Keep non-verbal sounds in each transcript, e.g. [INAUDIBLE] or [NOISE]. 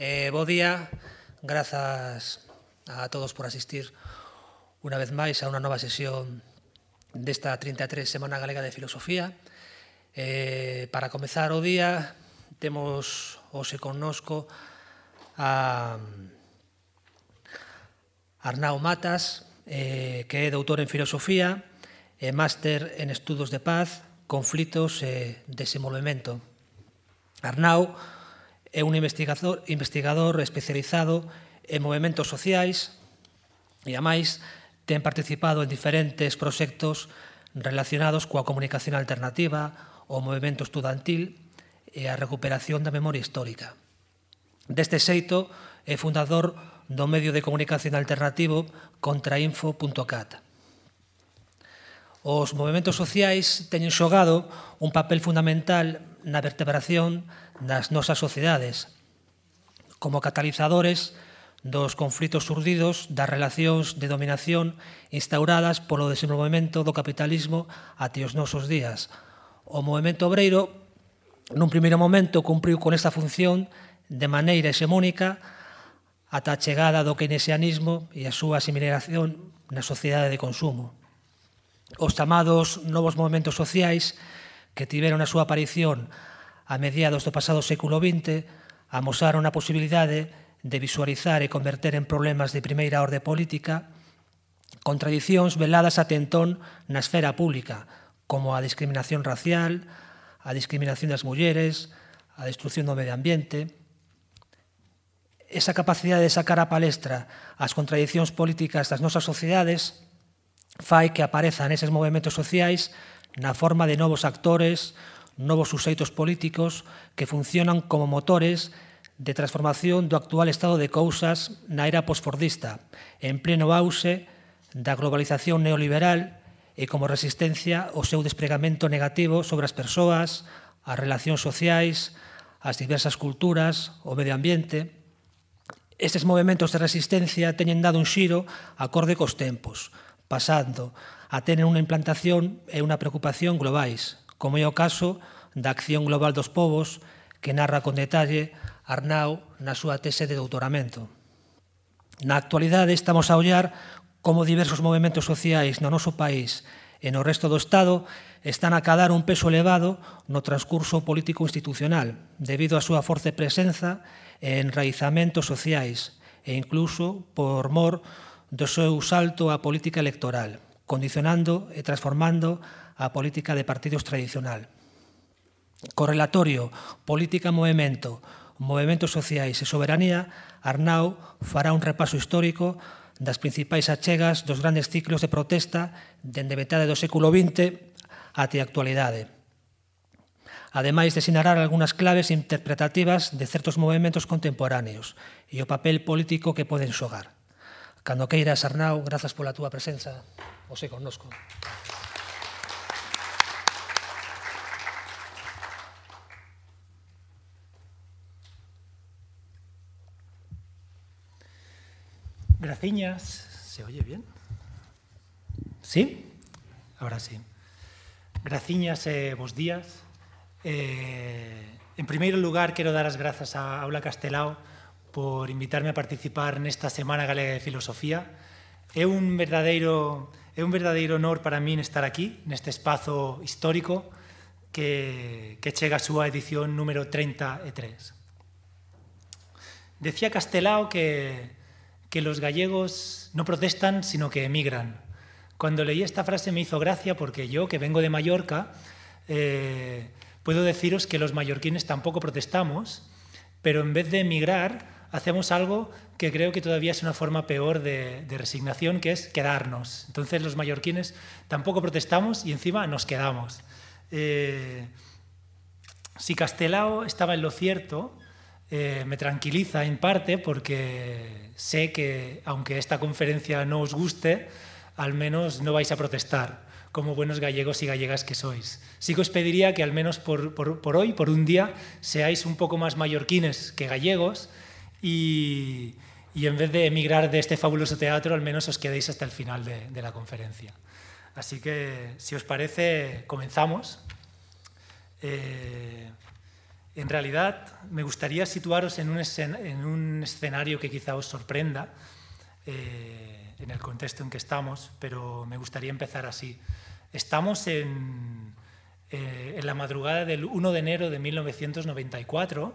Eh, bo día, grazas a todos por asistir unha vez máis a unha nova sesión desta 33 Semana Galega de Filosofía. Eh, para comezar o día, temos hoxe connosco a Arnau Matas, eh, que é doutor en Filosofía e máster en Estudos de Paz, Conflitos e Desenvolvemento. Arnau, é un investigador, investigador especializado en movimentos sociais e, máis, ten participado en diferentes proxectos relacionados coa comunicación alternativa, o movimento estudantil e a recuperación da memoria histórica. Deste xeito, é fundador do medio de comunicación alternativo contrainfo.cat. Os movimentos sociais teñen xogado un papel fundamental na vertebración das nosas sociedades, como catalizadores dos conflitos surdidos das relacións de dominación instauradas polo desenvolvemento do capitalismo até os nosos días. O movimento obreiro, nun primeiro momento, cumpriu con esta función de maneira hexemónica ata a chegada do keynesianismo e a súa asimilación na sociedade de consumo os chamados novos movimentos sociais que tiveron a súa aparición a mediados do pasado século XX amosaron a posibilidade de visualizar e converter en problemas de primeira orde política contradicións veladas a tentón na esfera pública, como a discriminación racial, a discriminación das mulleres, a destrucción do medio ambiente. Esa capacidade de sacar a palestra as contradicións políticas das nosas sociedades fai que aparezan eses movimentos sociais na forma de novos actores, novos suxeitos políticos que funcionan como motores de transformación do actual estado de cousas na era posfordista, en pleno auxe da globalización neoliberal e como resistencia ao seu despregamento negativo sobre as persoas, as relacións sociais, as diversas culturas, o medio ambiente. Estes movimentos de resistencia teñen dado un xiro acorde cos tempos, pasando a tener unha implantación e unha preocupación globais, como é o caso da Acción Global dos Povos, que narra con detalle Arnau na súa tese de doutoramento. Na actualidade estamos a ollar como diversos movimentos sociais no noso país e no resto do Estado están a cadar un peso elevado no transcurso político institucional debido á súa forte presenza en raizamentos sociais e incluso por mor do seu salto á política electoral, condicionando e transformando a política de partidos tradicional. Correlatorio, política movimento, movimentos sociais e soberanía, Arnau fará un repaso histórico das principais achegas dos grandes ciclos de protesta dende metade do século XX até a actualidade. Ademais de sinalar algunhas claves interpretativas de certos movimentos contemporáneos e o papel político que poden xogar. Cando queiras, Arnau, grazas pola túa presenza, O sei connosco. Graciñas, ¿se oye bien? ¿Sí? Ahora sí. Graciñas, eh, vos días. Eh, en primeiro lugar, quero dar as grazas a Aula Castelao por invitarme a participar nesta Semana Galega de Filosofía. É un verdadeiro é un verdadeiro honor para min estar aquí, neste espazo histórico que, que chega a súa edición número 33. Decía Castelao que, que los gallegos no protestan, sino que emigran. Cuando leí esta frase me hizo gracia porque yo, que vengo de Mallorca, eh, puedo deciros que los mallorquines tampoco protestamos, pero en vez de emigrar, hacemos algo que creo que todavía es una forma peor de, resignación, que es quedarnos. Entonces los mallorquines tampoco protestamos y encima nos quedamos. Eh, si Castelao estaba en lo cierto, eh, me tranquiliza en parte porque sé que aunque esta conferencia no os guste, al menos no vais a protestar como buenos gallegos y gallegas que sois. Sí que os pediría que al menos por, por hoy, por un día, seáis un poco más mallorquines que gallegos y, en vez de emigrar de este fabuloso teatro, al menos os quedéis hasta el final de, la conferencia. Así que, si os parece, comenzamos. Eh, en realidad, me gustaría situaros en un, escenario que quizá os sorprenda eh, en el contexto en que estamos, pero me gustaría empezar así. Estamos en eh, la madrugada del 1 de enero de 1994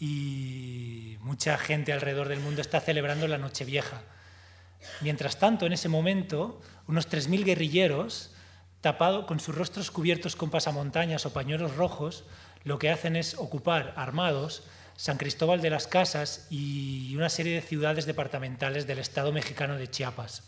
y mucha gente alrededor del mundo está celebrando la Nochevieja. Mientras tanto, en ese momento, unos 3.000 guerrilleros, tapado, con sus rostros cubiertos con pasamontañas o pañuelos rojos, lo que hacen es ocupar, armados, San Cristóbal de las Casas y una serie de ciudades departamentales del Estado mexicano de Chiapas.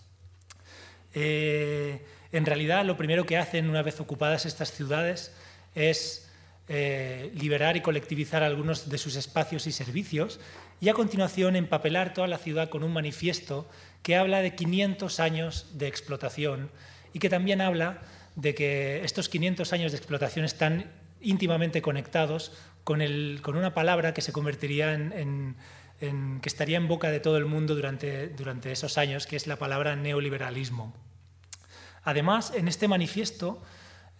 Eh, en realidad, lo primero que hacen una vez ocupadas estas ciudades es eh, liberar y colectivizar algunos de sus espacios y servicios y a continuación empapelar toda la ciudad con un manifiesto que habla de 500 años de explotación y que también habla de que estos 500 años de explotación están íntimamente conectados con, el, con una palabra que se convertiría en, que estaría en boca de todo el mundo durante, durante esos años, que es la palabra neoliberalismo. Además, en este manifiesto,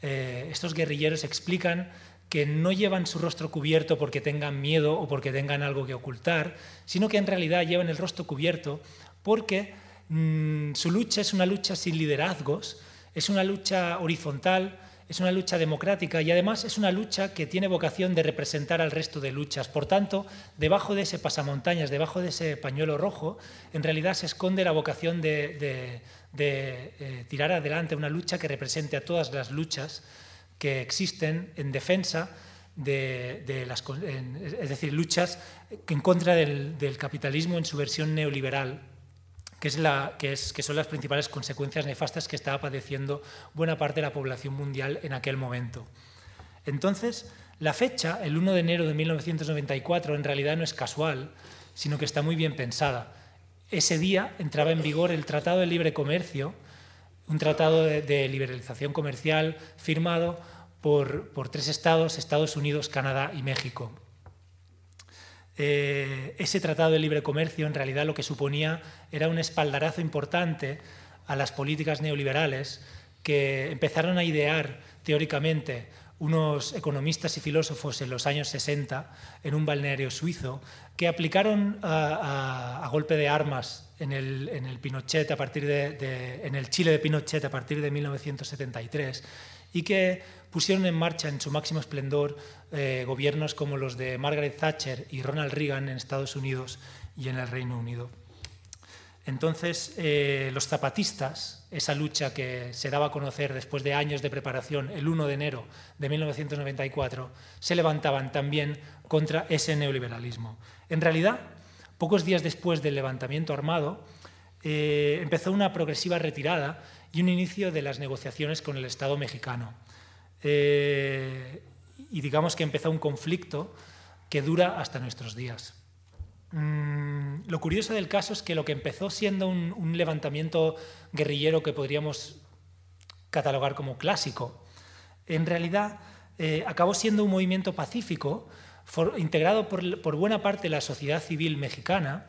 eh, estos guerrilleros explican que no llevan su rostro cubierto porque tengan miedo o porque tengan algo que ocultar, sino que en realidad llevan el rostro cubierto porque mm, su lucha es una lucha sin liderazgos, es una lucha horizontal, es una lucha democrática y además es una lucha que tiene vocación de representar al resto de luchas. Por tanto, debajo de ese pasamontañas, debajo de ese pañuelo rojo, en realidad se esconde la vocación de, eh, tirar adelante una lucha que represente a todas las luchas que existen en defensa de, las, es decir, luchas en contra del, capitalismo en su versión neoliberal, que, es la, que, es, que son las principales consecuencias nefastas que estaba padeciendo buena parte de la población mundial en aquel momento. Entonces, la fecha, el 1 de enero de 1994, en realidad no es casual, sino que está muy bien pensada. Ese día entraba en vigor el Tratado de Libre Comercio un tratado de, liberalización comercial firmado por, tres estados, Estados Unidos, Canadá y México. Eh, ese tratado de libre comercio en realidad lo que suponía era un espaldarazo importante a las políticas neoliberales que empezaron a idear teóricamente unos economistas y filósofos en los años 60 en un balneario suizo que aplicaron a, golpe de armas en el, Pinochet a partir de, en el Chile de Pinochet a partir de 1973 y que pusieron en marcha en su máximo esplendor eh, gobiernos como los de Margaret Thatcher y Ronald Reagan en Estados Unidos y en el Reino Unido. Entonces, eh, los zapatistas, esa lucha que se daba a conocer después de años de preparación el 1 de enero de 1994, se levantaban también contra ese neoliberalismo. En realidad, pocos días después del levantamiento armado, eh, empezó una progresiva retirada y un inicio de las negociaciones con el Estado mexicano. Eh, y digamos que empezó un conflicto que dura hasta nuestros días. Mm, lo curioso del caso es que lo que empezó siendo un, levantamiento guerrillero que podríamos catalogar como clásico, en realidad eh, acabó siendo un movimiento pacífico integrado por, buena parte de la sociedad civil mexicana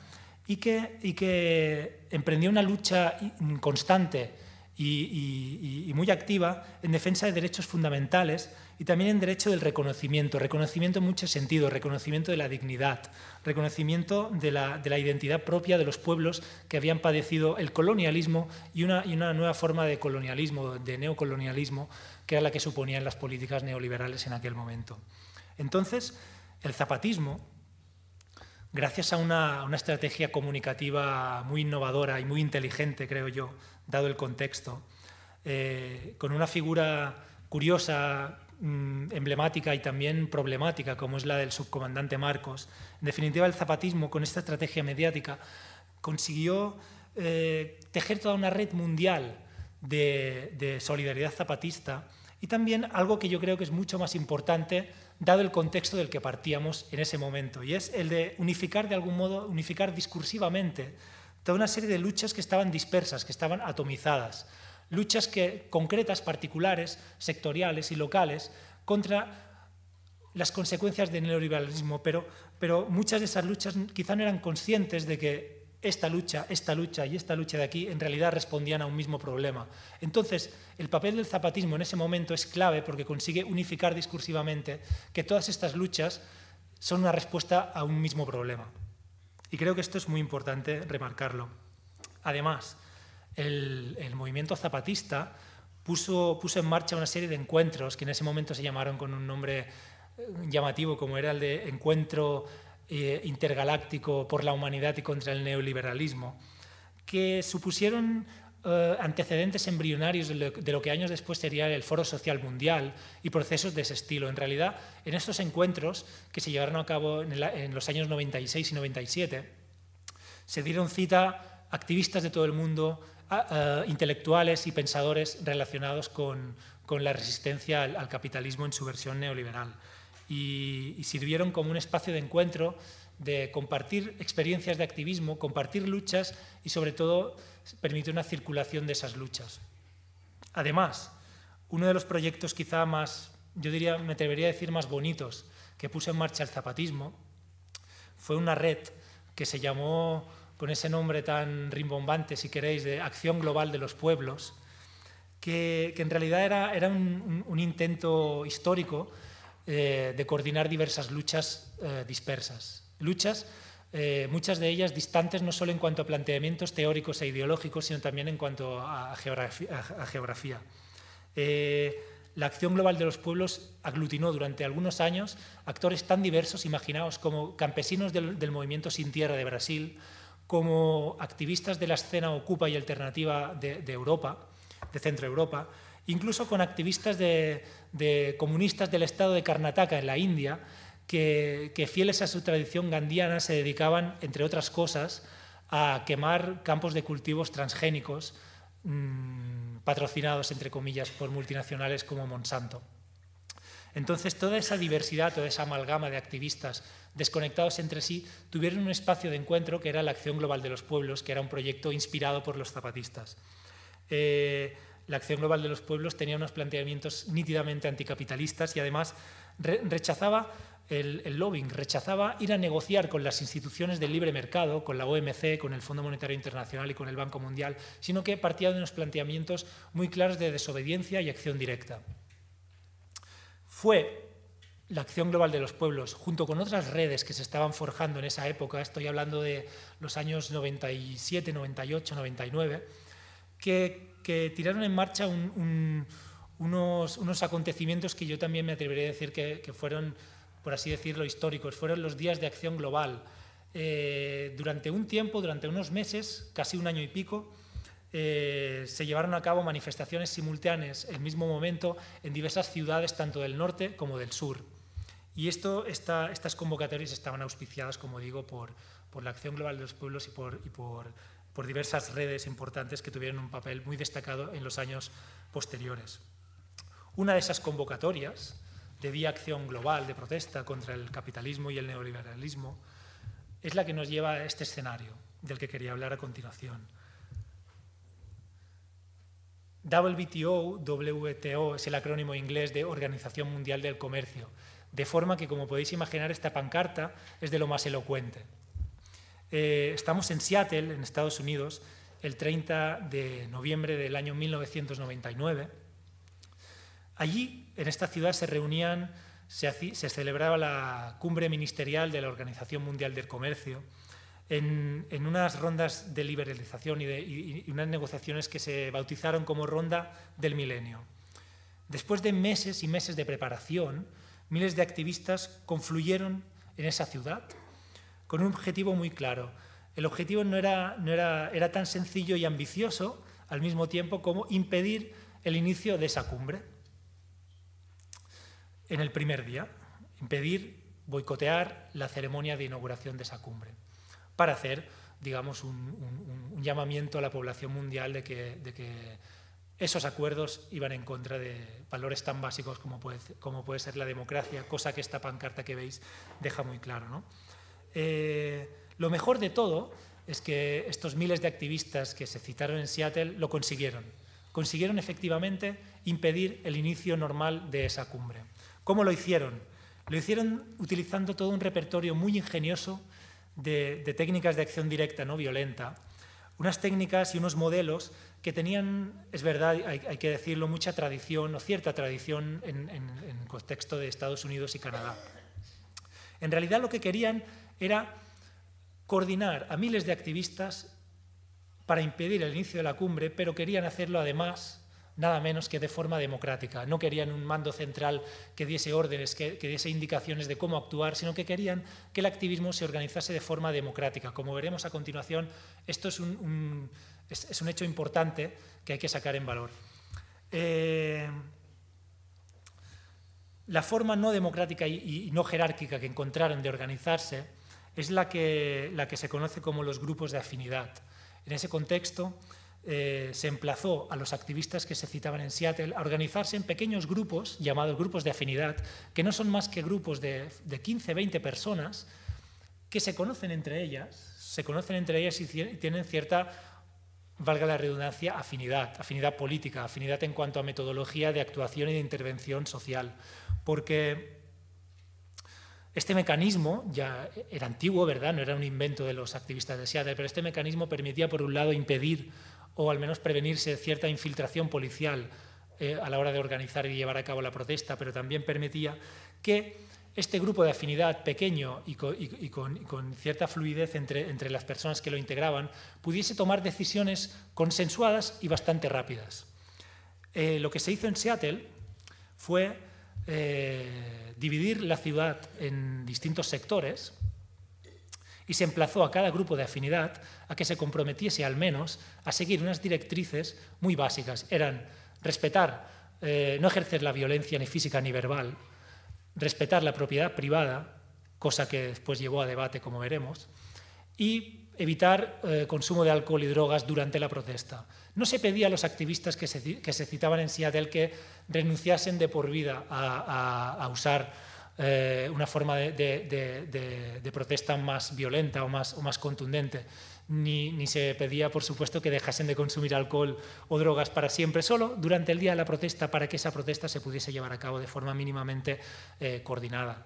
y que, y que emprendió una lucha constante y, muy activa en defensa de derechos fundamentales y también en derecho del reconocimiento, reconocimiento en muchos sentidos, reconocimiento de la dignidad, reconocimiento de la, identidad propia de los pueblos que habían padecido el colonialismo y una, y una, nueva forma de colonialismo, de neocolonialismo, que era la que suponían las políticas neoliberales en aquel momento. Entonces, el zapatismo, gracias a una, estrategia comunicativa muy innovadora y muy inteligente, creo yo, dado el contexto, eh, con una figura curiosa, mm, emblemática y también problemática, como es la del subcomandante Marcos. En definitiva, el zapatismo, con esta estrategia mediática, consiguió eh, tejer toda una red mundial de solidaridad zapatista y también algo que yo creo que es mucho más importante dado el contexto del que partíamos en ese momento, y es el de unificar de algún modo, unificar discursivamente toda una serie de luchas que estaban dispersas, que estaban atomizadas, luchas que, concretas, particulares, sectoriales y locales, contra las consecuencias del neoliberalismo, pero, pero muchas de esas luchas quizá no eran conscientes de que esta lucha, esta lucha y esta lucha de aquí en realidad respondían a un mismo problema. Entonces, el papel del zapatismo en ese momento es clave porque consigue unificar discursivamente que todas estas luchas son una respuesta a un mismo problema. Y creo que esto es muy importante remarcarlo. Además, el, movimiento zapatista puso, puso en marcha una serie de encuentros que en ese momento se llamaron con un nombre eh, llamativo como era el de encuentro eh, intergaláctico por la humanidad y contra el neoliberalismo, que supusieron eh, antecedentes embrionarios de lo, que años después sería el Foro Social Mundial y procesos de ese estilo. En realidad, en estos encuentros que se llevaron a cabo en, los años 96 y 97, se dieron cita activistas de todo el mundo, intelectuales y pensadores relacionados con, la resistencia al capitalismo en su versión neoliberal y, sirvieron como un espacio de encuentro, de compartir experiencias de activismo, compartir luchas y sobre todo permitir una circulación de esas luchas. Además, uno de los proyectos quizá más, yo diría, me atrevería a decir más bonitos que puso en marcha el zapatismo fue una red que se llamó con ese nombre tan rimbombante, si queréis, de Acción Global de los Pueblos, que, en realidad era, un intento histórico eh, de coordinar diversas luchas eh, dispersas. Luchas, eh, muchas de ellas distantes no solo en cuanto a planteamientos teóricos e ideológicos, sino también en cuanto a, geografía. la acción global de los pueblos aglutinó durante algunos años actores tan diversos, imaginaos, como campesinos del, movimiento Sin Tierra de Brasil, como activistas de la escena Ocupa y Alternativa de, de Europa, de Centro Europa, incluso con activistas de, comunistas del estado de Karnataka, en la India, que, fieles a su tradición gandhiana, se dedicaban, entre otras cosas, a quemar campos de cultivos transgénicos mm, patrocinados, entre comillas, por multinacionales como Monsanto. Entonces, toda esa diversidad, toda esa amalgama de activistas desconectados entre sí, tuvieron un espacio de encuentro que era la Acción Global de los Pueblos, que era un proyecto inspirado por los zapatistas. Eh, la acción global de los pueblos tenía unos planteamientos nítidamente anticapitalistas y además rechazaba el, lobbying, rechazaba ir a negociar con las instituciones del libre mercado, con la OMC, con el Fondo Monetario Internacional y con el Banco Mundial, sino que partía de unos planteamientos muy claros de desobediencia y acción directa. Fue la acción global de los pueblos, junto con otras redes que se estaban forjando en esa época, estoy hablando de los años 97, 98, 99, que que tiraron en marcha unos, unos, acontecimientos que yo también me atrevería a decir que, fueron, por así decirlo, históricos. Fueron los días de acción global. Eh, durante un tiempo, durante unos meses, casi un año y pico, eh, se llevaron a cabo manifestaciones simultáneas el mismo momento en diversas ciudades, tanto del norte como del sur. Y esto, estas convocatorias estaban auspiciadas, como digo, por, por la Acción Global de los Pueblos y por, y por por diversas redes importantes que tuvieron un papel muy destacado en los años posteriores. Una de esas convocatorias de Vía Acción Global de protesta contra el capitalismo y el neoliberalismo es la que nos lleva a este escenario del que quería hablar a continuación. WTO, WTO es el acrónimo inglés de Organización Mundial del Comercio, de forma que, como podéis imaginar, esta pancarta es de lo más elocuente eh, estamos en Seattle, en Estados Unidos, el 30 de noviembre del año 1999. Allí, en esta ciudad, se reunían, se, celebraba la cumbre ministerial de la Organización Mundial del Comercio, en, unas rondas de liberalización y unas negociaciones que se bautizaron como Ronda del Milenio. Después de meses y meses de preparación, miles de activistas confluyeron en esa ciudad con un objetivo muy claro. El objetivo no era, tan sencillo y ambicioso al mismo tiempo como impedir el inicio de esa cumbre en el primer día, impedir, boicotear la ceremonia de inauguración de esa cumbre, para hacer, digamos, un, llamamiento a la población mundial de que, esos acuerdos iban en contra de valores tan básicos como puede, como puede ser la democracia, cosa que esta pancarta que veis deja muy claro. ¿no? Eh, lo mejor de todo es que estos miles de activistas que se citaron en Seattle lo consiguieron. Consiguieron efectivamente impedir el inicio normal de esa cumbre. ¿Cómo lo hicieron? Lo hicieron utilizando todo un repertorio muy ingenioso de, técnicas de acción directa no violenta, unas técnicas y unos modelos que tenían, es verdad, hay, que decirlo, mucha tradición o cierta tradición en, el en contexto de Estados Unidos y Canadá. En realidad lo que querían era coordinar a miles de activistas para impedir el inicio de la cumbre, pero querían hacerlo además nada menos que de forma democrática. No querían un mando central que diese órdenes, que, diese indicaciones de cómo actuar, sino que querían que el activismo se organizase de forma democrática. Como veremos a continuación, esto es un, hecho importante que hay que sacar en valor. Eh, la forma no democrática y no jerárquica que encontraron de organizarse es la que, la que se conoce como los grupos de afinidad. En ese contexto, eh, se emplazó a los activistas que se citaban en Seattle a organizarse en pequeños grupos, llamados grupos de afinidad, que no son más que grupos de, de 15, 20 personas que se conocen entre ellas, se conocen entre ellas y tienen cierta, valga la redundancia, afinidad, afinidad política, afinidad en cuanto a metodología de actuación y de intervención social. Porque este mecanismo ya era antiguo, ¿verdad? No era un invento de los activistas de Seattle, pero este mecanismo permitía, por un lado, impedir o al menos prevenirse cierta infiltración policial eh, a la hora de organizar y llevar a cabo la protesta, pero también permitía que este grupo de afinidad pequeño y con, cierta fluidez entre, entre las personas que lo integraban pudiese tomar decisiones consensuadas y bastante rápidas. Eh, lo que se hizo en Seattle fue eh, dividir la ciudad en distintos sectores y se emplazó a cada grupo de afinidad a que se comprometiese al menos a seguir unas directrices muy básicas. Eran respetar, eh, no ejercer la violencia ni física ni verbal, respetar la propiedad privada, cosa que después llevó a debate, como veremos, y evitar eh, consumo de alcohol y drogas durante la protesta. No se pedía a los activistas que se, que se citaban en Seattle que renunciasen de por vida a, a, usar eh, una forma de, de, de, protesta más violenta o más, o más contundente. Ni, ni, se pedía, por supuesto, que dejasen de consumir alcohol o drogas para siempre, solo durante el día de la protesta, para que esa protesta se pudiese llevar a cabo de forma mínimamente eh, coordinada.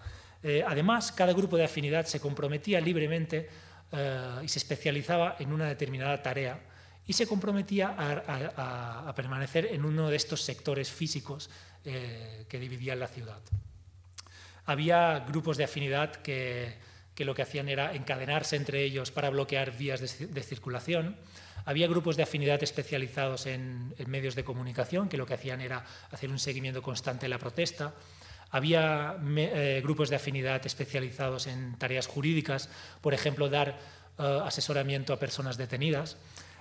además, cada grupo de afinidad se comprometía libremente eh, y se especializaba en una determinada tarea y se comprometía a, permanecer en uno de estos sectores físicos eh, que dividían la ciudad. Había grupos de afinidad que, lo que hacían era encadenarse entre ellos para bloquear vías de, circulación. Había grupos de afinidad especializados en, medios de comunicación que lo que hacían era hacer un seguimiento constante de la protesta. Había eh, grupos de afinidad especializados en tareas jurídicas, por ejemplo, dar eh, asesoramiento a personas detenidas.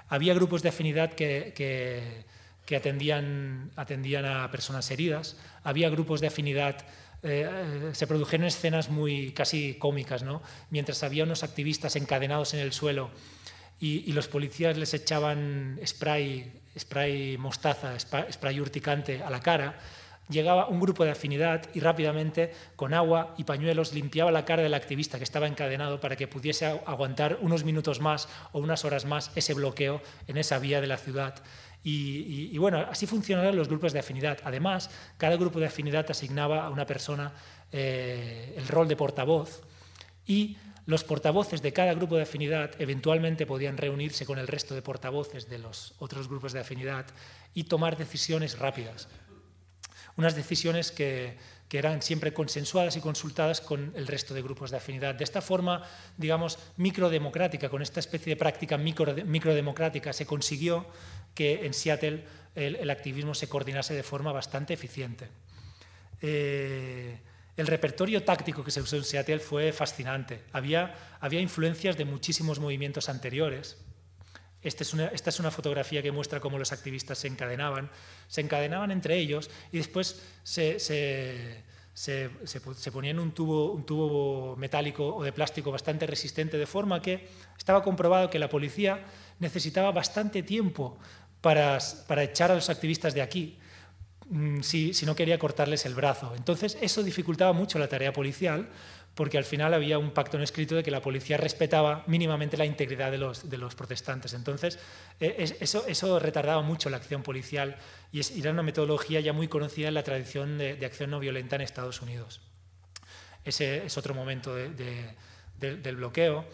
Había grupos de afinidad que, que, atendían, atendían, a personas heridas. Había grupos de afinidad. Eh, se produjeron escenas muy casi cómicas, Mientras había unos activistas encadenados en el suelo y, y los policías les echaban spray, spray mostaza, spray urticante a la cara, llegaba un grupo de afinidad y rápidamente, con agua y pañuelos, limpiaba la cara del activista que estaba encadenado para que pudiese aguantar unos minutos más o unas horas más ese bloqueo en esa vía de la ciudad. Y, bueno, así funcionaban los grupos de afinidad. Además, cada grupo de afinidad asignaba a una persona eh, el rol de portavoz y los portavoces de cada grupo de afinidad eventualmente podían reunirse con el resto de portavoces de los otros grupos de afinidad y tomar decisiones rápidas unas decisiones que, eran siempre consensuadas y consultadas con el resto de grupos de afinidad. De esta forma, digamos, microdemocrática, con esta especie de práctica micro, microdemocrática, se consiguió que en Seattle el, activismo se coordinase de forma bastante eficiente. Eh, el repertorio táctico que se usó en Seattle fue fascinante. Había, había influencias de muchísimos movimientos anteriores, este esta es una fotografía que muestra cómo los activistas se encadenaban. Se encadenaban entre ellos y después se, se, se, ponían un tubo, un tubo metálico o de plástico bastante resistente, de forma que estaba comprobado que la policía necesitaba bastante tiempo para, echar a los activistas de aquí. Mm, si, si, no quería cortarles el brazo. Entonces, eso dificultaba mucho la tarea policial porque al final había un pacto no escrito de que la policía respetaba mínimamente la integridad de los, de los protestantes. Entonces, e, eso, eso, retardaba mucho la acción policial y, es, era una metodología ya muy conocida en la tradición de, acción no violenta en Estados Unidos. Ese es otro momento del bloqueo.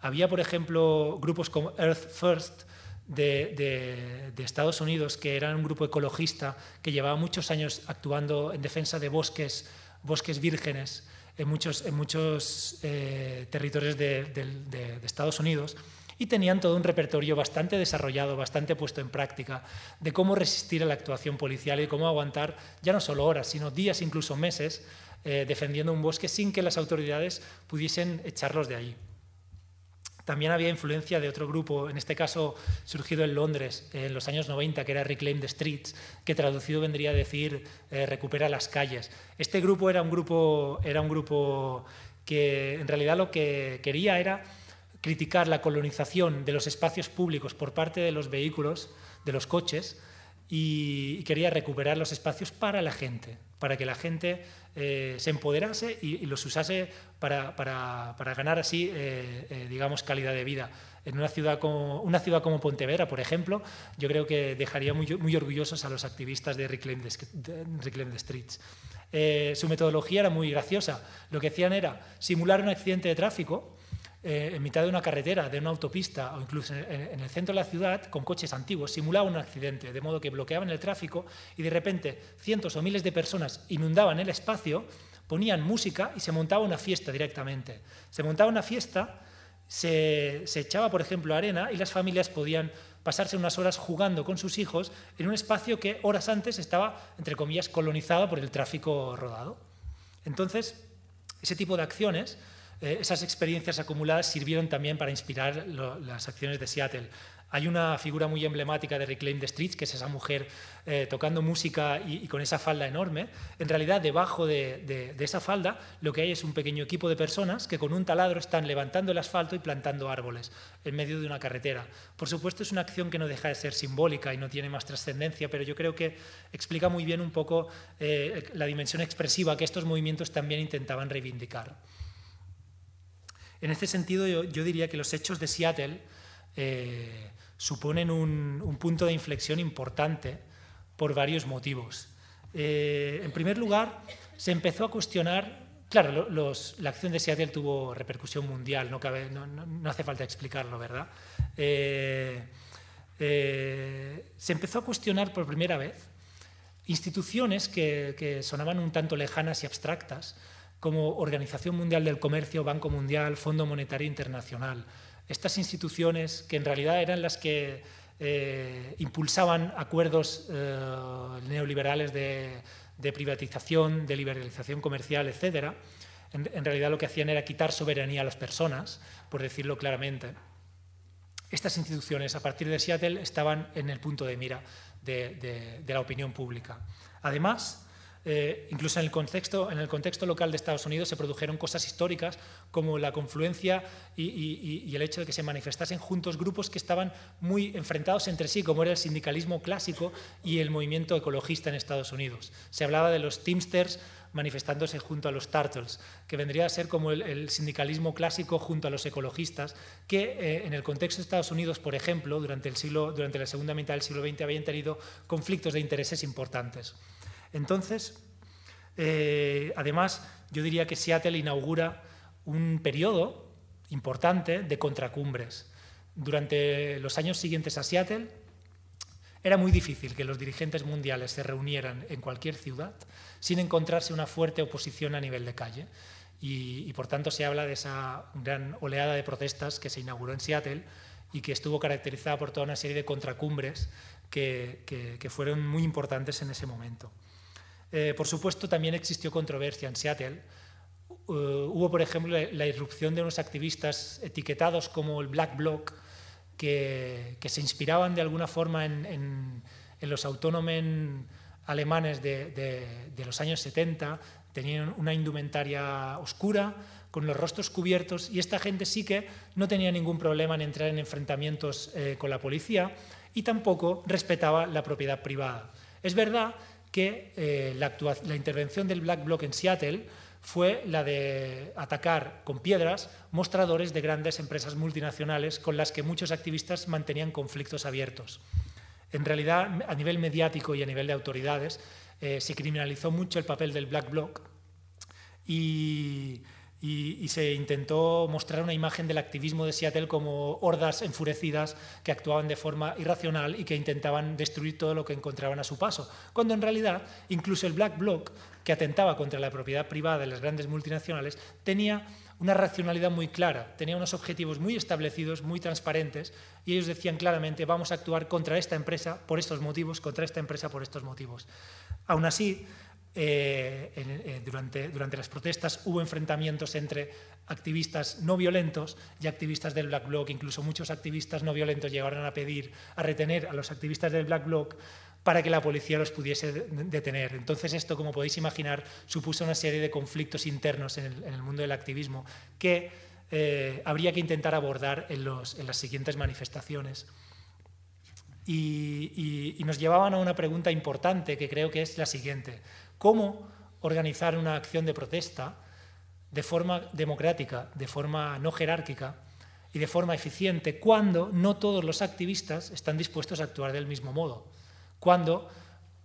Había, por ejemplo, grupos como Earth First, de, de, Estados Unidos, que eran un grupo ecologista que llevaba muchos años actuando en defensa de bosques, bosques vírgenes en muchos, en muchos eh, territorios de, Estados Unidos y tenían todo un repertorio bastante desarrollado, bastante puesto en práctica, de cómo resistir a la actuación policial y cómo aguantar ya no solo horas, sino días, incluso meses, eh, defendiendo un bosque sin que las autoridades pudiesen echarlos de ahí. También había influencia de otro grupo, en este caso surgido en Londres en los años 90, que era Reclaim the Streets, que traducido vendría a decir eh, recupera las calles. Este grupo era un grupo, que en realidad lo que quería era criticar la colonización de los espacios públicos por parte de los vehículos, de los coches, y quería recuperar los espacios para la gente, para que la gente eh, se empoderase y, los usase para, ganar así, eh, eh, digamos, calidad de vida. En una ciudad, como, una ciudad como Pontevedra, por ejemplo, yo creo que dejaría muy, muy orgullosos a los activistas de Reclaim de Reclaim the Streets. su metodología era muy graciosa. Lo que hacían era simular un accidente de tráfico, eh, en mitad de una carretera, de una autopista o incluso en, el centro de la ciudad con coches antiguos, simulaba un accidente, de modo que bloqueaban el tráfico y de repente cientos o miles de personas inundaban el espacio, ponían música y se montaba una fiesta directamente. Se montaba una fiesta, se, se echaba, por ejemplo, arena y las familias podían pasarse unas horas jugando con sus hijos en un espacio que horas antes estaba, entre comillas, colonizado por el tráfico rodado. Entonces, ese tipo de acciones eh, esas experiencias acumuladas sirvieron también para inspirar las acciones de Seattle. Hay una figura muy emblemática de Reclaim the Streets, que es esa mujer eh, tocando música y, con esa falda enorme. En realidad, debajo de, esa falda, lo que hay es un pequeño equipo de personas que con un taladro están levantando el asfalto y plantando árboles en medio de una carretera. Por supuesto, es una acción que no deja de ser simbólica y no tiene más trascendencia, pero yo creo que explica muy bien un poco eh, la dimensión expresiva que estos movimientos también intentaban reivindicar. En este sentido, yo, diría que los hechos de Seattle eh, suponen un, punto de inflexión importante por varios motivos. Eh, en primer lugar, se empezó a cuestionar, claro, la acción de Seattle tuvo repercusión mundial, no, hace falta explicarlo, ¿verdad? Eh, se empezó a cuestionar por primera vez instituciones que sonaban un tanto lejanas y abstractas, como Organización Mundial del Comercio, Banco Mundial, Fondo Monetario Internacional. Estas instituciones que en realidad eran las que eh, impulsaban acuerdos eh, neoliberales de, privatización, de liberalización comercial, etc., en, realidad lo que hacían era quitar soberanía a las personas, por decirlo claramente. Estas instituciones, a partir de Seattle, estaban en el punto de mira de la opinión pública. Además, eh, incluso en el, contexto, local de Estados Unidos se produjeron cosas históricas como la confluencia y, el hecho de que se manifestasen juntos grupos que estaban muy enfrentados entre sí, como era el sindicalismo clásico y el movimiento ecologista en Estados Unidos. Se hablaba de los Teamsters manifestándose junto a los Turtles, que vendría a ser como el, sindicalismo clásico junto a los ecologistas, que eh, en el contexto de Estados Unidos, por ejemplo, durante la segunda mitad del siglo XX habían tenido conflictos de intereses importantes. Entonces, eh, además, yo diría que Seattle inaugura un periodo importante de contracumbres. Durante los años siguientes a Seattle, era muy difícil que los dirigentes mundiales se reunieran en cualquier ciudad sin encontrarse una fuerte oposición a nivel de calle. Y, por tanto se habla de esa gran oleada de protestas que se inauguró en Seattle y que estuvo caracterizada por toda una serie de contracumbres que fueron muy importantes en ese momento. Eh, por supuesto, también existió controversia en Seattle. Eh, hubo, por ejemplo, la, irrupción de unos activistas etiquetados como el Black Bloc, que, se inspiraban de alguna forma en, los autónomos alemanes de, los años 70, tenían una indumentaria oscura, con los rostros cubiertos, y esta gente sí que no tenía ningún problema en entrar en enfrentamientos eh, con la policía y tampoco respetaba la propiedad privada. Es verdad que eh, la, la, intervención del Black Bloc en Seattle fue la de atacar con piedras mostradores de grandes empresas multinacionales con las que muchos activistas mantenían conflictos abiertos. En realidad, a nivel mediático y a nivel de autoridades, eh, se criminalizó mucho el papel del Black Bloc y y, se intentó mostrar una imagen del activismo de Seattle como hordas enfurecidas que actuaban de forma irracional y que intentaban destruir todo lo que encontraban a su paso, cuando en realidad incluso el Black Bloc, que atentaba contra la propiedad privada de las grandes multinacionales, tenía una racionalidad muy clara, tenía unos objetivos muy establecidos, muy transparentes, y ellos decían claramente, vamos a actuar contra esta empresa por estos motivos, contra esta empresa por estos motivos. Aún así, eh, eh, durante, durante las protestas hubo enfrentamientos entre activistas no violentos y activistas del Black Bloc. Incluso muchos activistas no violentos llegaron a pedir, a retener a los activistas del Black Bloc para que la policía los pudiese detener. Entonces esto, como podéis imaginar, supuso una serie de conflictos internos en el, mundo del activismo que eh, habría que intentar abordar en, las siguientes manifestaciones. y nos llevaban a una pregunta importante que creo que es la siguiente cómo organizar una acción de protesta de forma democrática, de forma no jerárquica y de forma eficiente, cuando no todos los activistas están dispuestos a actuar del mismo modo, cuando,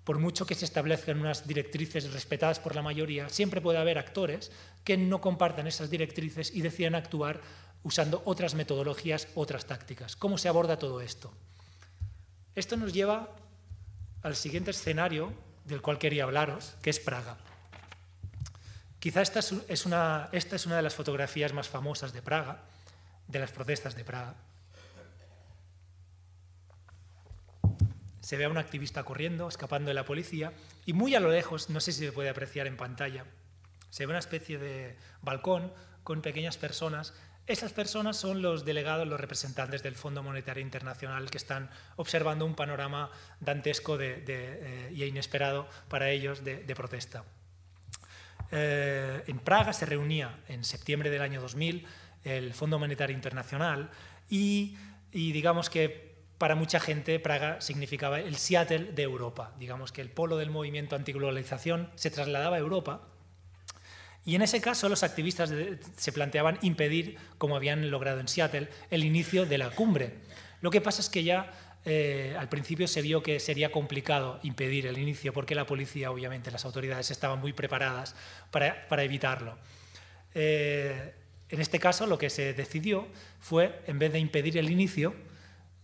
por mucho que se establezcan unas directrices respetadas por la mayoría, siempre puede haber actores que no compartan esas directrices y deciden actuar usando otras metodologías, otras tácticas. ¿Cómo se aborda todo esto? Esto nos lleva al siguiente escenario del cual quería hablaros, que es Praga. Quizá esta es, una, esta es una de las fotografías más famosas de Praga, de las protestas de Praga. Se ve a un activista corriendo, escapando de la policía, y muy a lo lejos, no sé si se puede apreciar en pantalla, se ve una especie de balcón con pequeñas personas esas personas son los delegados, los representantes del Fondo Monetario Internacional que están observando un panorama dantesco e inesperado para ellos de, protesta. Eh, en Praga se reunía en septiembre del año 2000 el Fondo Monetario Internacional y, y digamos que para mucha gente Praga significaba el Seattle de Europa. Digamos que el polo del movimiento antiglobalización se trasladaba a Europa y en ese caso los activistas se planteaban impedir, como habían logrado en Seattle, el inicio de la cumbre. Lo que pasa es que ya eh, al principio se vio que sería complicado impedir el inicio porque la policía, obviamente, las autoridades estaban muy preparadas para, evitarlo. Eh, en este caso lo que se decidió fue, en vez de impedir el inicio,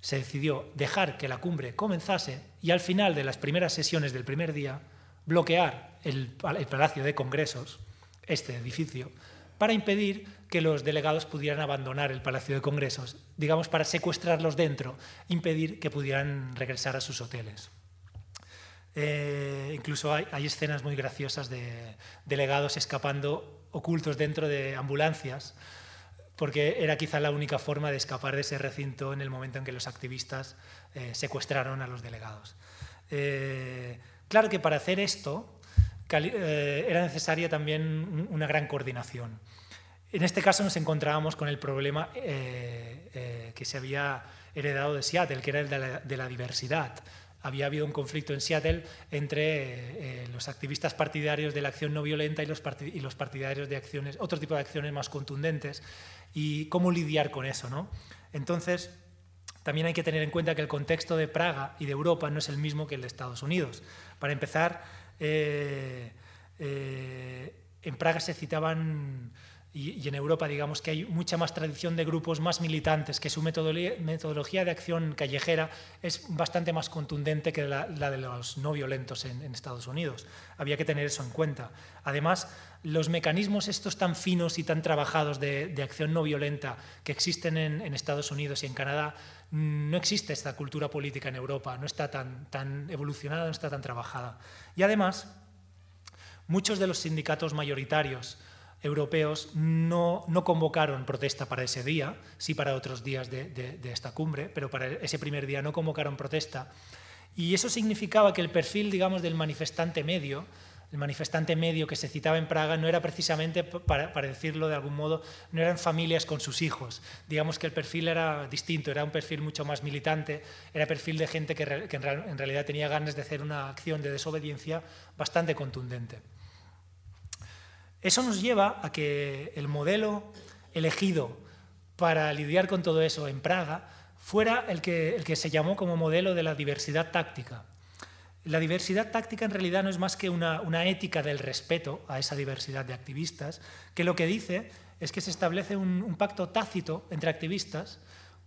se decidió dejar que la cumbre comenzase y al final de las primeras sesiones del primer día bloquear el Palacio de Congresos este edificio para impedir que los delegados pudieran abandonar el Palacio de Congresos, digamos, para secuestrarlos dentro, impedir que pudieran regresar a sus hoteles. Eh, incluso hay, escenas muy graciosas de delegados escapando ocultos dentro de ambulancias, porque era quizá la única forma de escapar de ese recinto en el momento en que los activistas eh, secuestraron a los delegados. Eh, claro que para hacer esto, eh, era necesaria también una gran coordinación. En este caso nos encontrábamos con el problema eh, eh, que se había heredado de Seattle, que era el de la, diversidad. Había habido un conflicto en Seattle entre los activistas partidarios de la acción no violenta y los, y los partidarios de acciones, otro tipo de acciones más contundentes, y cómo lidiar con eso. ¿no? Entonces, también hay que tener en cuenta que el contexto de Praga y de Europa no es el mismo que el de Estados Unidos. Para empezar, eh, en Praga se citaban, y, en Europa digamos que hay mucha más tradición de grupos más militantes, que su metodología de acción callejera es bastante más contundente que la, de los no violentos en, Estados Unidos. Había que tener eso en cuenta. Además, los mecanismos estos tan finos y tan trabajados de, acción no violenta que existen en, en, Estados Unidos y en Canadá, mm, no existe esta cultura política en Europa, no está tan, tan evolucionada, no está tan trabajada. Y además, muchos de los sindicatos mayoritarios europeos no, convocaron protesta para ese día, sí para otros días de, de esta cumbre, pero para ese primer día no convocaron protesta. Y eso significaba que el perfil, digamos, del manifestante medio el manifestante medio que se citaba en Praga no era precisamente, para, decirlo de algún modo, no eran familias con sus hijos. Digamos que el perfil era distinto, era un perfil mucho más militante, era perfil de gente que, en, en, realidad tenía ganas de hacer una acción de desobediencia bastante contundente. Eso nos lleva a que el modelo elegido para lidiar con todo eso en Praga fuera el que, el que se llamó como modelo de la diversidad táctica. La diversidad táctica en realidad no es más que una, ética del respeto a esa diversidad de activistas, que lo que dice es que se establece un, pacto tácito entre activistas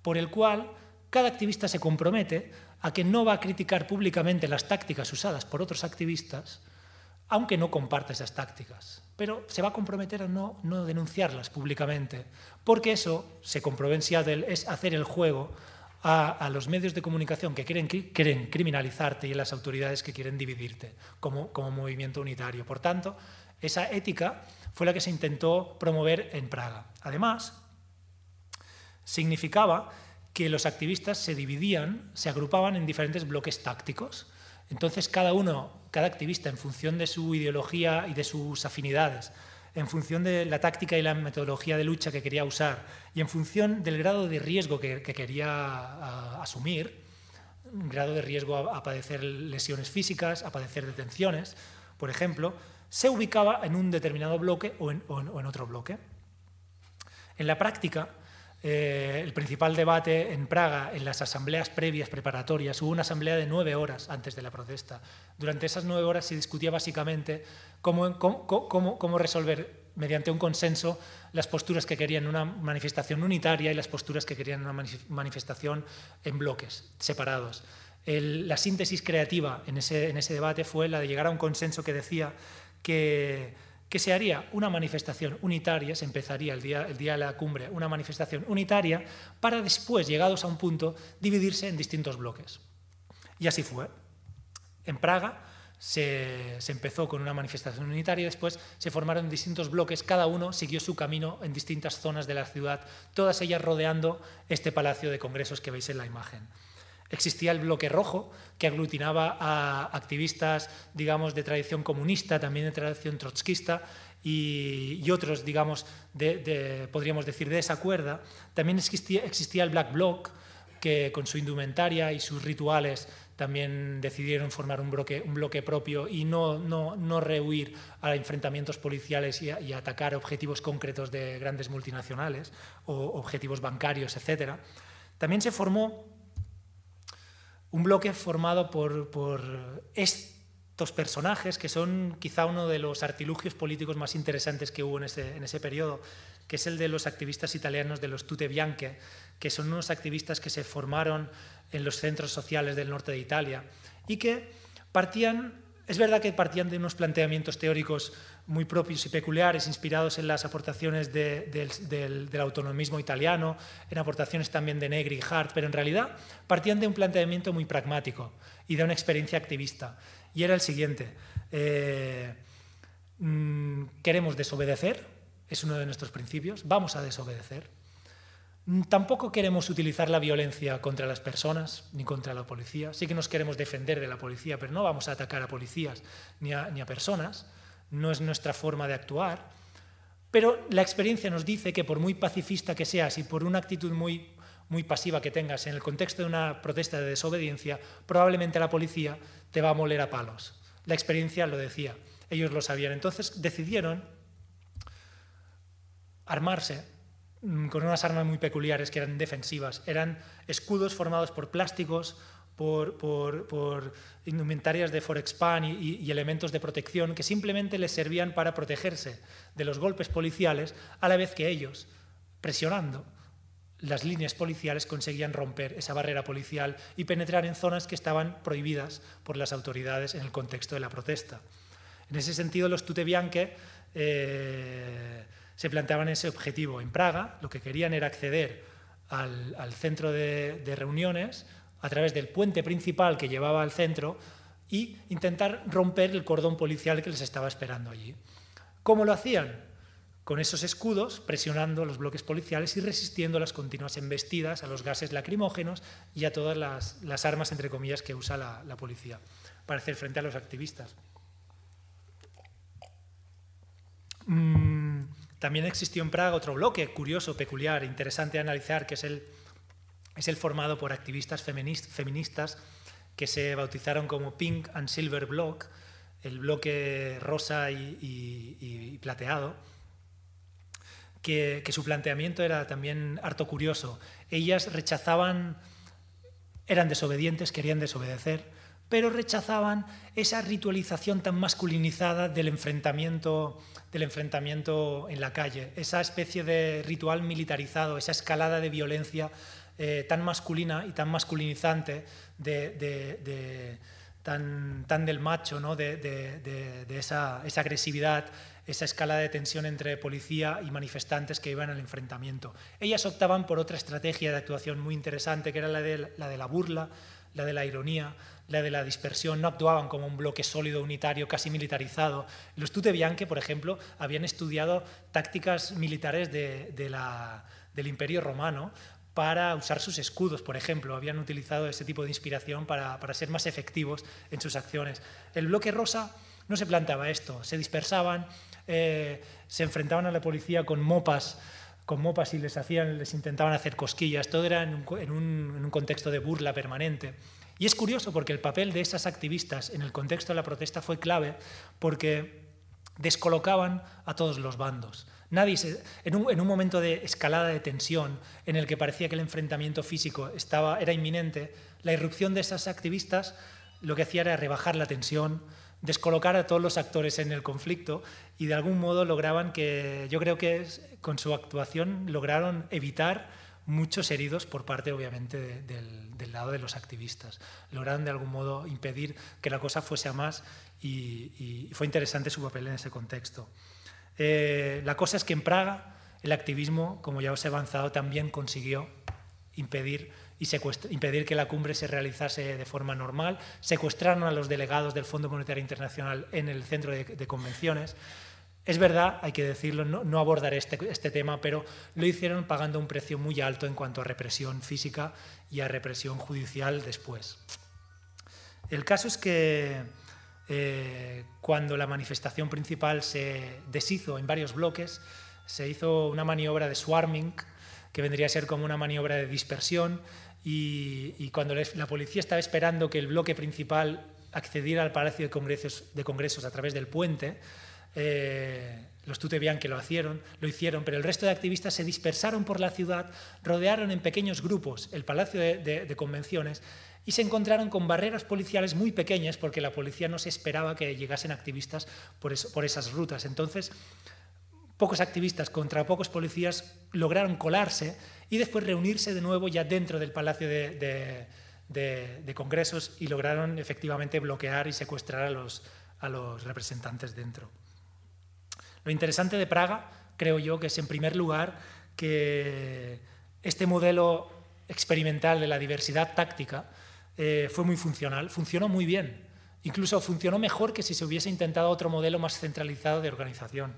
por el cual cada activista se compromete a que no va a criticar públicamente las tácticas usadas por otros activistas, aunque no comparta esas tácticas. Pero se va a comprometer a no, no denunciarlas públicamente, porque eso, se compromete es hacer el juego a, los medios de comunicación que quieren, quieren, criminalizarte y las autoridades que quieren dividirte como, como movimiento unitario. Por tanto, esa ética fue la que se intentó promover en Praga. Además, significaba que los activistas se dividían, se agrupaban en diferentes bloques tácticos. Entonces, cada uno, cada activista, en función de su ideología y de sus afinidades, en función de la táctica y la metodología de lucha que quería usar y en función del grado de riesgo que, quería asumir, asumir, grado de riesgo a, padecer lesiones físicas, a padecer detenciones, por ejemplo, se ubicaba en un determinado bloque o en otro bloque. En la práctica, eh, el principal debate en Praga, en las asambleas previas preparatorias, hubo una asamblea de nueve horas antes de la protesta. Durante esas nueve horas se discutía básicamente cómo, resolver mediante un consenso las posturas que querían una manifestación unitaria y las posturas que querían una manifestación en bloques, separados. la síntesis creativa en ese debate fue la de llegar a un consenso que decía que que se haría una manifestación unitaria, se empezaría el día, de la cumbre, una manifestación unitaria, para después, llegados a un punto, dividirse en distintos bloques. Y así fue. En Praga se, se, empezó con una manifestación unitaria, después se formaron distintos bloques, cada uno siguió su camino en distintas zonas de la ciudad, todas ellas rodeando este palacio de congresos que veis en la imagen existía el bloque rojo, que aglutinaba a activistas, digamos, de tradición comunista, también de tradición trotskista y, otros, digamos, de, podríamos decir, de esa cuerda. También existía, existía el Black Bloc, que con su indumentaria y sus rituales también decidieron formar un bloque, un bloque propio y no, no, rehuir a enfrentamientos policiales y, atacar objetivos concretos de grandes multinacionales o objetivos bancarios, etcétera, También se formó un bloque formado por, por estos personajes, que son quizá uno de los artilugios políticos más interesantes que hubo en ese, en ese periodo, que es el de los activistas italianos de los Tute Bianche, que son unos activistas que se formaron en los centros sociales del norte de Italia y que partían, es verdad que partían de unos planteamientos teóricos muy propios y peculiares, inspirados en las aportaciones del, autonomismo italiano, en aportaciones también de Negri y Hart, pero en realidad partían de un planteamiento muy pragmático y de una experiencia activista. Y era el siguiente, eh, mm, queremos desobedecer, es uno de nuestros principios, vamos a desobedecer. Mm, tampoco queremos utilizar la violencia contra las personas ni contra la policía. Sí que nos queremos defender de la policía, pero no vamos a atacar a policías ni a personas no es nuestra forma de actuar, pero la experiencia nos dice que por muy pacifista que seas y por una actitud muy, muy pasiva que tengas en el contexto de una protesta de desobediencia, probablemente la policía te va a moler a palos. La experiencia lo decía, ellos lo sabían. Entonces decidieron armarse mm, con unas armas muy peculiares que eran defensivas. Eran escudos formados por plásticos, por, indumentarias de Forexpan y, y, elementos de protección que simplemente les servían para protegerse de los golpes policiales, a la vez que ellos, presionando las líneas policiales conseguían romper esa barrera policial y penetrar en zonas que estaban prohibidas por las autoridades en el contexto de la protesta. En ese sentido, los tutebianque eh, se planteaban ese objetivo. En Praga lo que querían era acceder al, centro de, de reuniones a través del puente principal que llevaba al centro y intentar romper el cordón policial que les estaba esperando allí. ¿Cómo lo hacían? Con esos escudos, presionando los bloques policiales y resistiendo las continuas embestidas a los gases lacrimógenos y a todas las, armas, entre comillas, que usa la, policía para hacer frente a los activistas. Mm, también existió en Praga otro bloque curioso, peculiar, interesante de analizar, que es el es el formado por activistas feministas que se bautizaron como Pink and Silver Block, el bloque rosa y, plateado, que, que, su planteamiento era también harto curioso. Ellas rechazaban, eran desobedientes, querían desobedecer, pero rechazaban esa ritualización tan masculinizada del enfrentamiento, del enfrentamiento en la calle, esa especie de ritual militarizado, esa escalada de violencia eh, tan masculina y tan masculinizante, de, tan, del macho, ¿no? de, esa, agresividad esa escala de tensión entre policía y manifestantes que iban al enfrentamiento. Ellas optaban por otra estrategia de actuación muy interesante, que era la de la, burla, la de la ironía, la de la dispersión, no actuaban como un bloque sólido, unitario, casi militarizado. Los que, por ejemplo, habían estudiado tácticas militares de, del Imperio Romano para usar sus escudos, por ejemplo. Habían utilizado ese tipo de inspiración para, ser más efectivos en sus acciones. El bloque rosa no se planteaba esto. Se dispersaban, eh, se enfrentaban a la policía con mopas con mopas y les hacían, les intentaban hacer cosquillas. Todo era en un contexto de burla permanente. Y es curioso porque el papel de esas activistas en el contexto de la protesta fue clave porque descolocaban a todos los bandos. Nadie en, un, momento de escalada de tensión, en el que parecía que el enfrentamiento físico era inminente, la irrupción de esas activistas lo que hacía era rebajar la tensión, descolocar a todos los actores en el conflicto y de algún modo lograban que, yo creo que con su actuación lograron evitar muchos heridos por parte, obviamente, del, lado de los activistas. Lograron, de algún modo, impedir que la cosa fuese a más y fue interesante su papel en ese contexto. Eh, la cosa es que en Praga el activismo, como ya os he avanzado, también consiguió impedir, y impedir que la cumbre se realizase de forma normal. Secuestraron a los delegados del Fondo Monetario Internacional en el centro de, convenciones. Es verdad, hay que decirlo, no, abordar abordaré este, este, tema, pero lo hicieron pagando un precio muy alto en cuanto a represión física y a represión judicial después. El caso es que eh, cuando la manifestación principal se deshizo en varios bloques, se hizo una maniobra de swarming, que vendría a ser como una maniobra de dispersión, y, cuando la policía estaba esperando que el bloque principal accediera al Palacio de Congresos, a través del puente, eh, los tutebian que lo hicieron, lo hicieron, pero el resto de activistas se dispersaron por la ciudad, rodearon en pequeños grupos el Palacio de Convenciones y se encontraron con barreras policiales muy pequeñas porque la policía no se esperaba que llegasen activistas por, esas rutas. Entonces, pocos activistas contra pocos policías lograron colarse y después reunirse de nuevo ya dentro del Palacio de, de, de Congresos y lograron efectivamente bloquear y secuestrar a los, a los representantes dentro. Lo interesante de Praga, creo yo, que es en primer lugar que este modelo experimental de la diversidad táctica, eh, fue muy funcional, funcionó muy bien, incluso funcionó mejor que si se hubiese intentado otro modelo más centralizado de organización.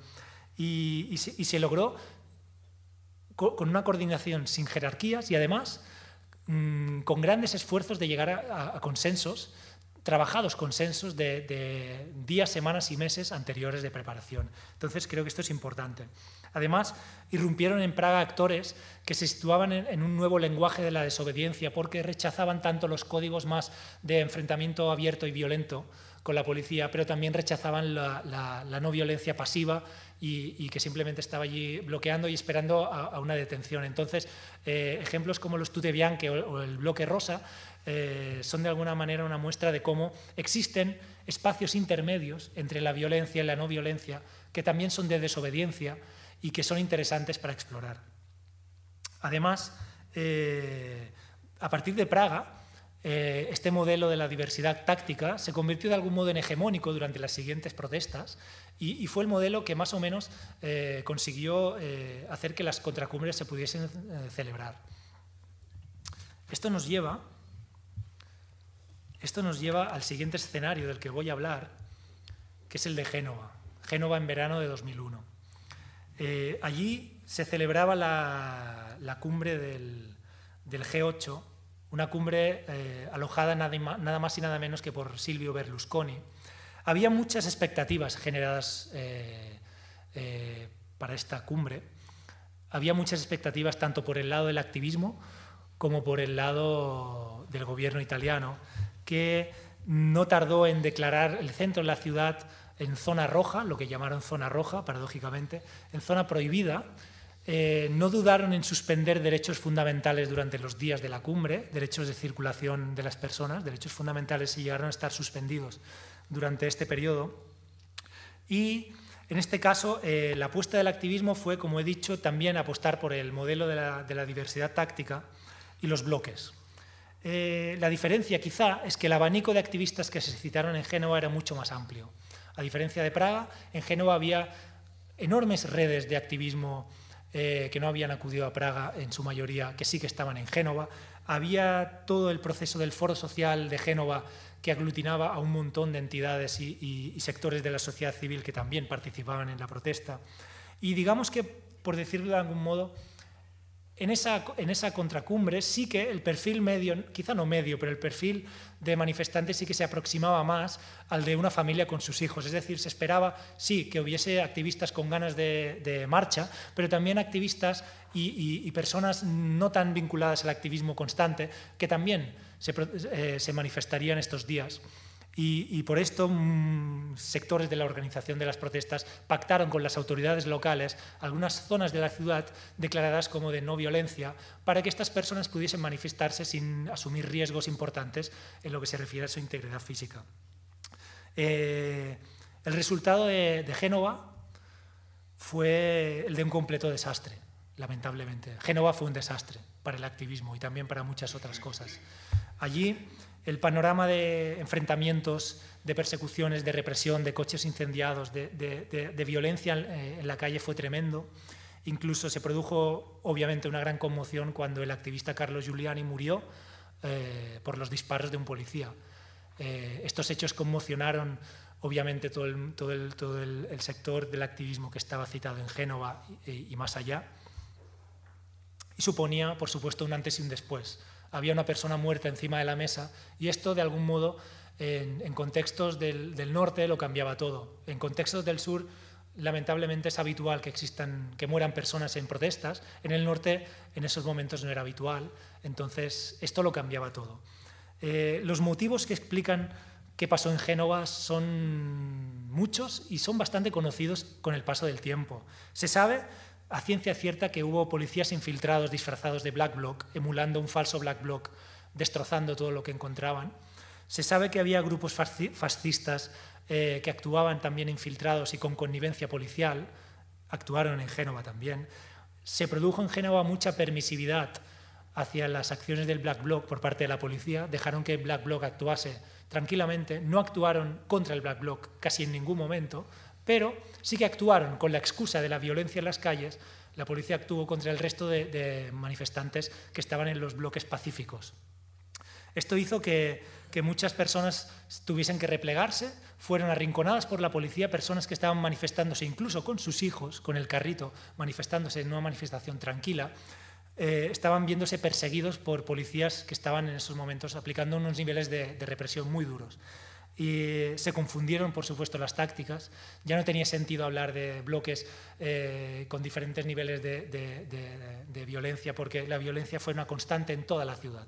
Y, se, logró con una coordinación sin jerarquías y además mm, con grandes esfuerzos de llegar a, consensos trabajados consensos de, días, semanas y meses anteriores de preparación. Entonces creo que esto es importante. Además, irrumpieron en Praga actores que se situaban en, un nuevo lenguaje de la desobediencia porque rechazaban tanto los códigos más de enfrentamiento abierto y violento con la policía, pero también rechazaban la, no violencia pasiva y, que simplemente estaba allí bloqueando y esperando a, una detención. Entonces, eh, ejemplos como los Tutebianque o, o el bloque rosa eh, son de alguna manera una muestra de cómo existen espacios intermedios entre la violencia y la no violencia, que también son de desobediencia, y que son interesantes para explorar. Además, eh, a partir de Praga, eh, este modelo de la diversidad táctica se convirtió de algún modo en hegemónico durante las siguientes protestas y, fue el modelo que más o menos eh, consiguió hacer que las contracumbres se pudiesen celebrar. Esto nos lleva esto nos lleva al siguiente escenario del que voy a hablar, que es el de Génova, Génova en verano de 2001. Eh, allí se celebraba la, cumbre del, G8, una cumbre eh, alojada nada, más y nada menos que por Silvio Berlusconi. Había muchas expectativas generadas eh, para esta cumbre. Había muchas expectativas tanto por el lado del activismo como por el lado del gobierno italiano, que no tardó en declarar el centro de la ciudad en zona roja, lo que llamaron zona roja, paradójicamente, en zona prohibida, eh, no dudaron en suspender derechos fundamentales durante los días de la cumbre, derechos de circulación de las personas, derechos fundamentales y llegaron a estar suspendidos durante este periodo. Y en este caso, eh, la apuesta del activismo fue, como he dicho, también apostar por el modelo de la, diversidad táctica y los bloques. Eh, la diferencia quizá es que el abanico de activistas que se citaron en Génova era mucho más amplio. A diferencia de Praga, en Génova había enormes redes de activismo eh, que no habían acudido a Praga en su mayoría, que sí que estaban en Génova. Había todo el proceso del foro social de Génova que aglutinaba a un montón de entidades y sectores de la sociedad civil que también participaban en la protesta. Y digamos que, por decirlo de algún modo, en esa, contracumbre sí que el perfil medio, quizá no medio, pero el perfil de manifestantes sí que se aproximaba más al de una familia con sus hijos. Es decir, se esperaba, sí, que hubiese activistas con ganas de, marcha, pero también activistas y, personas no tan vinculadas al activismo constante, que también se eh, manifestarían estos días. Y, por esto mm, sectores de la organización de las protestas pactaron con las autoridades locales algunas zonas de la ciudad declaradas como de no violencia para que estas personas pudiesen manifestarse sin asumir riesgos importantes en lo que se refiere a su integridad física. Eh, el resultado de, de Génova fue el de un completo desastre, lamentablemente. Génova fue un desastre para el activismo y también para muchas otras cosas. Allí el panorama de enfrentamientos, de persecuciones, de represión, de coches incendiados, de, violencia eh, en la calle fue tremendo. Incluso se produjo, obviamente, una gran conmoción cuando el activista Carlos Giuliani murió eh, por los disparos de un policía. Eh, estos hechos conmocionaron, obviamente, todo, el, sector del activismo que estaba citado en Génova y, más allá. Y suponía, por supuesto, un antes y un después había una persona muerta encima de la mesa y esto de algún modo en, contextos del, norte lo cambiaba todo. En contextos del sur lamentablemente es habitual que existan que mueran personas en protestas. En el norte en esos momentos no era habitual, entonces esto lo cambiaba todo. Eh, los motivos que explican qué pasó en Génova son muchos y son bastante conocidos con el paso del tiempo. Se sabe a ciencia cierta que hubo policías infiltrados disfrazados de Black Bloc, emulando un falso Black Bloc, destrozando todo lo que encontraban. Se sabe que había grupos fascistas eh, que actuaban también infiltrados y con connivencia policial, actuaron en Génova también. Se produjo en Génova mucha permisividad hacia las acciones del Black Bloc por parte de la policía, dejaron que el Black Bloc actuase tranquilamente, no actuaron contra el Black Bloc casi en ningún momento, pero sí que actuaron con la excusa de la violencia en las calles, la policía actuó contra el resto de, manifestantes que estaban en los bloques pacíficos. Esto hizo que, muchas personas tuviesen que replegarse, fueron arrinconadas por la policía, personas que estaban manifestándose incluso con sus hijos, con el carrito, manifestándose en una manifestación tranquila, eh, estaban viéndose perseguidos por policías que estaban en esos momentos aplicando unos niveles de represión muy duros y se confundieron, por supuesto, las tácticas. Ya no tenía sentido hablar de bloques eh, con diferentes niveles de, violencia, porque la violencia fue una constante en toda la ciudad.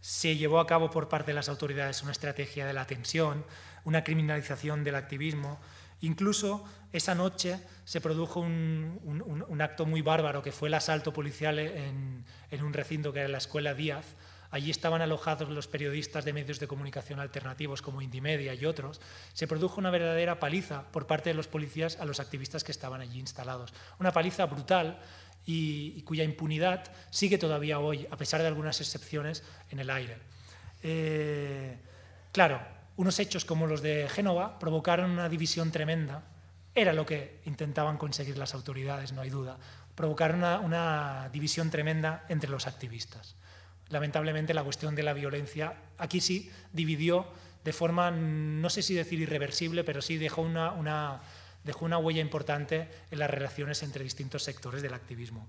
Se llevó a cabo por parte de las autoridades una estrategia de la tensión, una criminalización del activismo. Incluso esa noche se produjo un, acto muy bárbaro, que fue el asalto policial en un recinto que era la Escuela Díaz, allí estaban alojados los periodistas de medios de comunicación alternativos como Indymedia y otros, se produjo una verdadera paliza por parte de los policías a los activistas que estaban allí instalados. Una paliza brutal y, cuya impunidad sigue todavía hoy, a pesar de algunas excepciones, en el aire. Eh, claro, unos hechos como los de Génova provocaron una división tremenda. Era lo que intentaban conseguir las autoridades, no hay duda. Provocaron una división tremenda entre los activistas lamentablemente la cuestión de la violencia aquí sí dividió de forma, no sé si decir irreversible, pero sí dejó una, dejó una huella importante en las relaciones entre distintos sectores del activismo.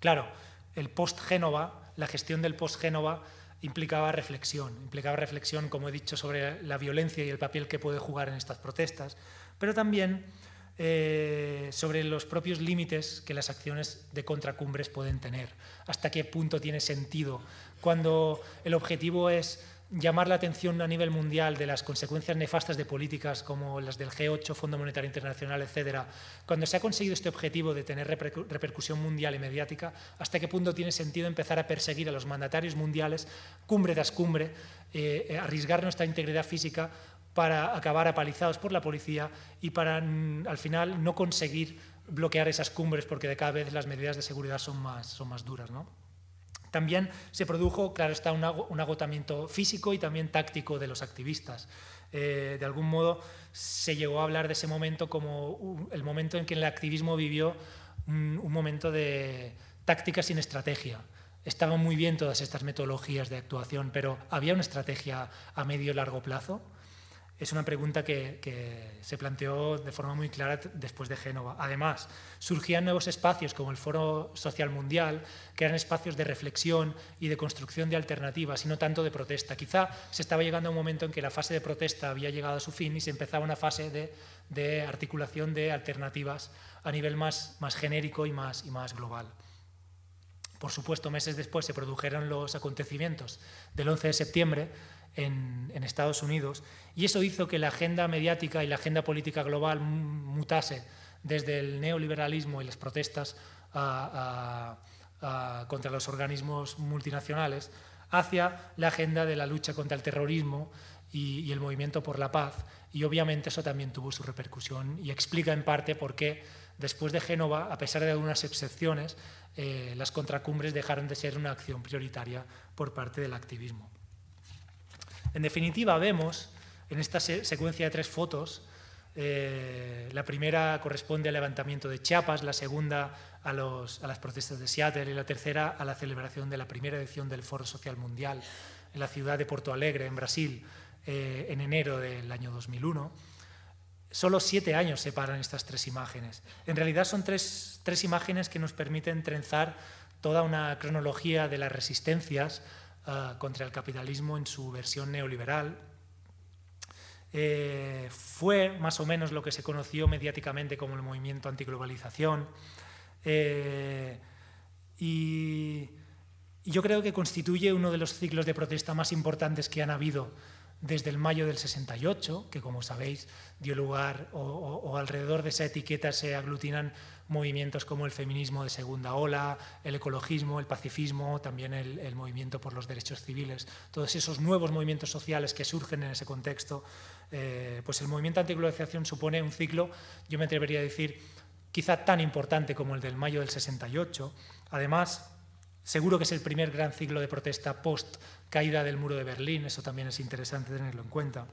Claro, el post-Génova, la gestión del post-Génova implicaba reflexión, implicaba reflexión, como he dicho, sobre la violencia y el papel que puede jugar en estas protestas, pero también eh, sobre los propios límites que las acciones de contracumbres pueden tener, hasta qué punto tiene sentido. Cuando el objetivo es llamar la atención a nivel mundial de las consecuencias nefastas de políticas como las del G8, Fondo Monetario Internacional, etcétera, cuando se ha conseguido este objetivo de tener repercusión mundial y mediática, ¿hasta qué punto tiene sentido empezar a perseguir a los mandatarios mundiales, cumbre tras cumbre, eh, eh, arriesgar nuestra integridad física para acabar apalizados por la policía y para mm, al final no conseguir bloquear esas cumbres porque de cada vez las medidas de seguridad son más, son más duras. ¿no? También se produjo, claro está, un, agotamiento físico y también táctico de los activistas. Eh, de algún modo se llegó a hablar de ese momento como el momento en que el activismo vivió mm, un momento de táctica sin estrategia estaban muy bien todas estas metodologías de actuación, pero había una estrategia a medio y largo plazo es una pregunta que, se planteó de forma muy clara después de Génova. Además, surgían nuevos espacios como el Foro Social Mundial, que eran espacios de reflexión y de construcción de alternativas y no tanto de protesta. Quizá se estaba llegando a un momento en que la fase de protesta había llegado a su fin y se empezaba una fase de, articulación de alternativas a nivel más, genérico y más, y más global. Por supuesto, meses después se produjeron los acontecimientos del 11 de septiembre en, Estados Unidos. Y eso hizo que la agenda mediática y la agenda política global mutase desde el neoliberalismo y las protestas contra los organismos multinacionales hacia la agenda de la lucha contra el terrorismo y, el movimiento por la paz. Y obviamente eso también tuvo su repercusión y explica en parte por qué después de Génova, a pesar de algunas excepciones, eh, las contracumbres dejaron de ser una acción prioritaria por parte del activismo. En definitiva, vemos en esta secuencia de tres fotos, eh, la primera corresponde al levantamiento de Chiapas, la segunda a, las protestas de Seattle y la tercera a la celebración de la primera edición del Foro Social Mundial en la ciudad de Porto Alegre, en Brasil, eh, en enero del año 2001. Solo siete años separan estas tres imágenes. En realidad son tres, tres imágenes que nos permiten trenzar toda una cronología de las resistencias Ah, contra el capitalismo en su versión neoliberal. Eh, fue más o menos lo que se conoció mediáticamente como el movimiento antiglobalización. Eh, y yo creo que constituye uno de los ciclos de protesta más importantes que han habido desde el mayo del 68, que como sabéis dio lugar o, alrededor de esa etiqueta se aglutinan movimientos como el feminismo de segunda ola, el ecologismo, el pacifismo, también el, movimiento por los derechos civiles, todos esos nuevos movimientos sociales que surgen en ese contexto, eh, pues el movimiento antiglobalización supone un ciclo, yo me atrevería a decir, quizá tan importante como el del mayo del 68. Además, seguro que es el primer gran ciclo de protesta post caída del muro de Berlín, eso también es interesante tenerlo en cuenta.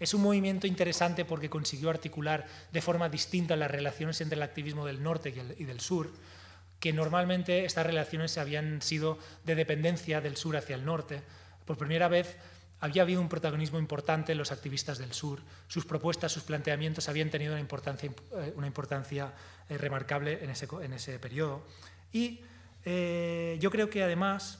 Es un movimiento interesante porque consiguió articular de forma distinta las relaciones entre el activismo del norte y del sur, que normalmente estas relaciones habían sido de dependencia del sur hacia el norte. Por primera vez había habido un protagonismo importante en los activistas del sur. Sus propuestas, sus planteamientos habían tenido una importancia, eh, una importancia eh, remarcable en ese, en periodo. Y eh, yo creo que además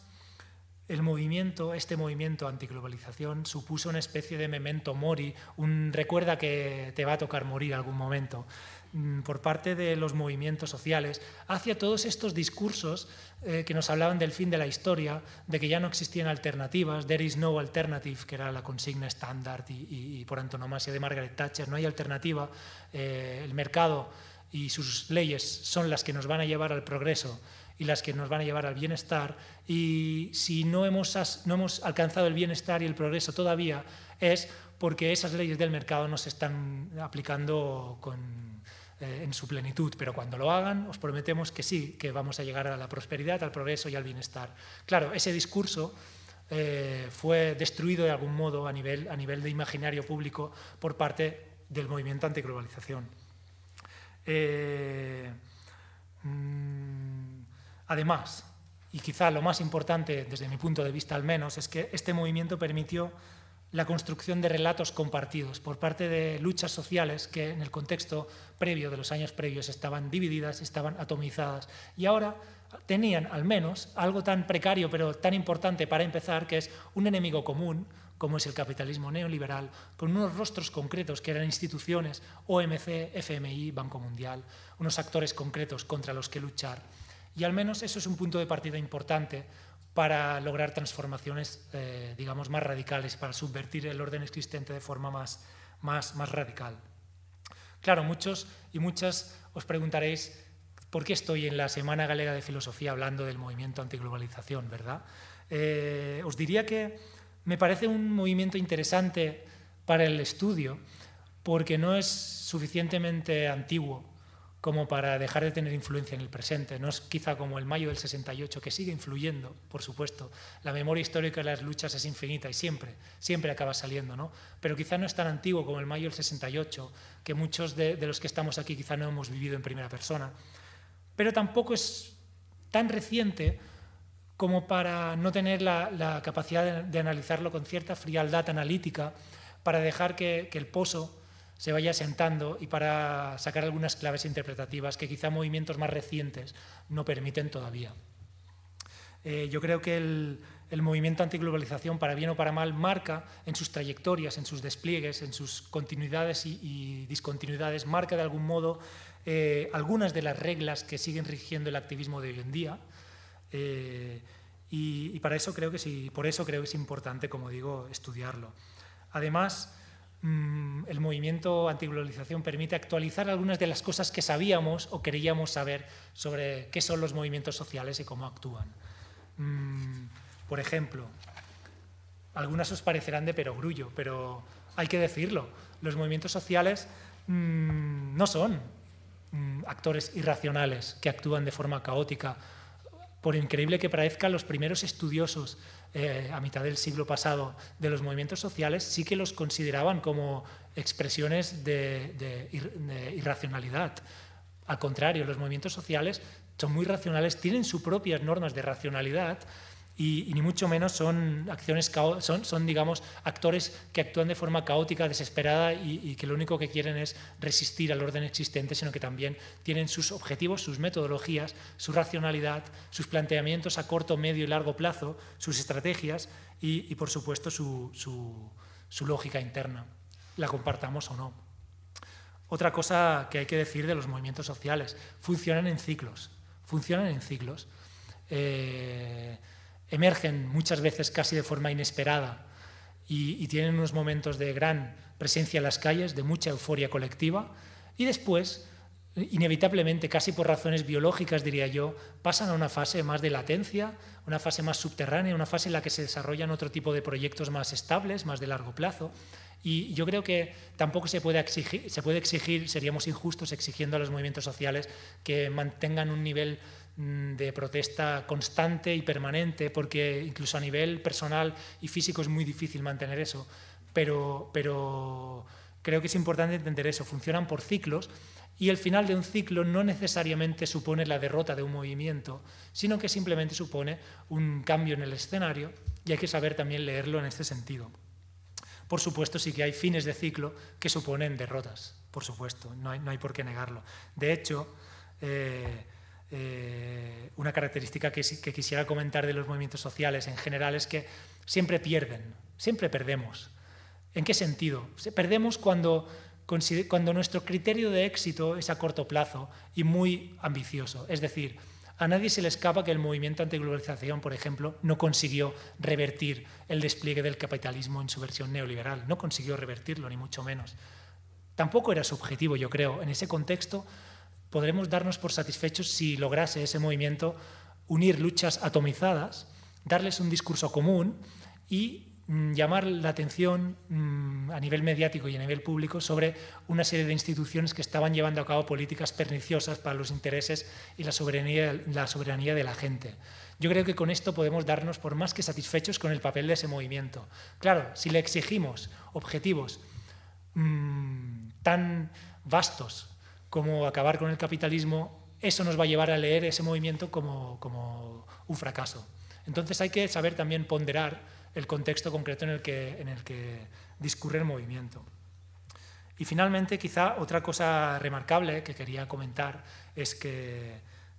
el movimiento, este movimiento antiglobalización, supuso una especie de memento mori, un recuerda que te va a tocar morir algún momento, mm, por parte de los movimientos sociales, hacia todos estos discursos eh, que nos hablaban del fin de la historia, de que ya no existían alternativas, there is no alternative, que era la consigna estándar y, por antonomasia de Margaret Thatcher, no hay alternativa, eh, el mercado y sus leyes son las que nos van a llevar al progreso y las que nos van a llevar al bienestar. Y si no hemos, no hemos alcanzado el bienestar y el progreso todavía, es porque esas leyes del mercado no se están aplicando eh, en su plenitud, pero cuando lo hagan os prometemos que sí, que vamos a llegar a la prosperidad, al progreso y al bienestar. Claro, ese discurso eh, fue destruido de algún modo a nivel, a nivel de imaginario público por parte del movimiento antiglobalización. Eh, mm, Además, y quizá lo más importante desde mi punto de vista al menos, es que este movimiento permitió la construcción de relatos compartidos por parte de luchas sociales que en el contexto previo de los años previos estaban divididas, estaban atomizadas y ahora tenían al menos algo tan precario pero tan importante para empezar que es un enemigo común como es el capitalismo neoliberal, con unos rostros concretos que eran instituciones, OMC, FMI, Banco Mundial, unos actores concretos contra los que luchar. Y al menos eso es un punto de partida importante para lograr transformaciones, eh, digamos, más radicales, para subvertir el orden existente de forma más, más, radical. Claro, muchos y muchas os preguntaréis por qué estoy en la Semana Galega de Filosofía hablando del movimiento antiglobalización, ¿verdad? Eh, os diría que me parece un movimiento interesante para el estudio porque no es suficientemente antiguo como para dejar de tener influencia en el presente. No es quizá como el mayo del 68, que sigue influyendo, por supuesto. La memoria histórica de las luchas es infinita y siempre, siempre acaba saliendo, ¿no? Pero quizá no es tan antiguo como el mayo del 68, que muchos de, los que estamos aquí quizá no hemos vivido en primera persona. Pero tampoco es tan reciente como para no tener la, capacidad de, analizarlo con cierta frialdad analítica, para dejar que el pozo se vaya asentando y para sacar algunas claves interpretativas que quizá movimientos más recientes no permiten todavía. Eh, yo creo que el, movimiento antiglobalización, para bien o para mal, marca en sus trayectorias, en sus despliegues, en sus continuidades y, discontinuidades, marca de algún modo eh, algunas de las reglas que siguen rigiendo el activismo de hoy en día. Eh, y, para eso creo que sí, por eso creo que es importante, como digo, estudiarlo. Además, Mm, el movimiento antiglobalización permite actualizar algunas de las cosas que sabíamos o queríamos saber sobre qué son los movimientos sociales y cómo actúan. Mm, por ejemplo, algunas os parecerán de perogrullo, pero hay que decirlo, los movimientos sociales mm, no son actores irracionales que actúan de forma caótica por increíble que parezca, los primeros estudiosos eh, a mitad del siglo pasado de los movimientos sociales sí que los consideraban como expresiones de, irracionalidad. Al contrario, los movimientos sociales son muy racionales, tienen sus propias normas de racionalidad y, ni mucho menos son acciones son, son digamos actores que actúan de forma caótica, desesperada y, que lo único que quieren es resistir al orden existente, sino que también tienen sus objetivos, sus metodologías, su racionalidad, sus planteamientos a corto, medio y largo plazo, sus estrategias y, por supuesto su, su, lógica interna, la compartamos o no. Otra cosa que hay que decir de los movimientos sociales, funcionan en ciclos, funcionan en ciclos. Eh, emergen muchas veces casi de forma inesperada y, tienen unos momentos de gran presencia en las calles, de mucha euforia colectiva, y después inevitablemente, casi por razones biológicas, diría yo, pasan a una fase más de latencia, una fase más subterránea, una fase en la que se desarrollan otro tipo de proyectos más estables, más de largo plazo. Y yo creo que tampoco se puede exigir, se puede exigir seríamos injustos exigiendo a los movimientos sociales que mantengan un nivel Mm, de protesta constante y permanente, porque incluso a nivel personal y físico es muy difícil mantener eso, pero, pero creo que es importante entender eso, funcionan por ciclos y el final de un ciclo no necesariamente supone la derrota de un movimiento, sino que simplemente supone un cambio en el escenario y hay que saber también leerlo en este sentido. Por supuesto, sí que hay fines de ciclo que suponen derrotas, por supuesto, no hay, no hay por qué negarlo. De hecho, eh, eh, una característica que, que, quisiera comentar de los movimientos sociales en general es que siempre pierden, siempre perdemos. ¿En qué sentido? Perdemos cuando, cuando nuestro criterio de éxito es a corto plazo y muy ambicioso. Es decir, a nadie se le escapa que el movimiento antiglobalización, por ejemplo, no consiguió revertir el despliegue del capitalismo en su versión neoliberal. No consiguió revertirlo, ni mucho menos. Tampoco era subjetivo, yo creo. En ese contexto, podremos darnos por satisfechos si lograse ese movimiento unir luchas atomizadas, darles un discurso común y mm, llamar la atención mm, a nivel mediático y a nivel público sobre una serie de instituciones que estaban llevando a cabo políticas perniciosas para los intereses y la soberanía, de la gente. Yo creo que con esto podemos darnos por más que satisfechos con el papel de ese movimiento. Claro, si le exigimos objetivos mm, tan vastos Cómo acabar con el capitalismo, eso nos va a llevar a leer ese movimiento como, como un fracaso. Entonces hay que saber también ponderar el contexto concreto en el que, en el que discurre el movimiento. Y finalmente, quizá otra cosa remarcable que quería comentar es que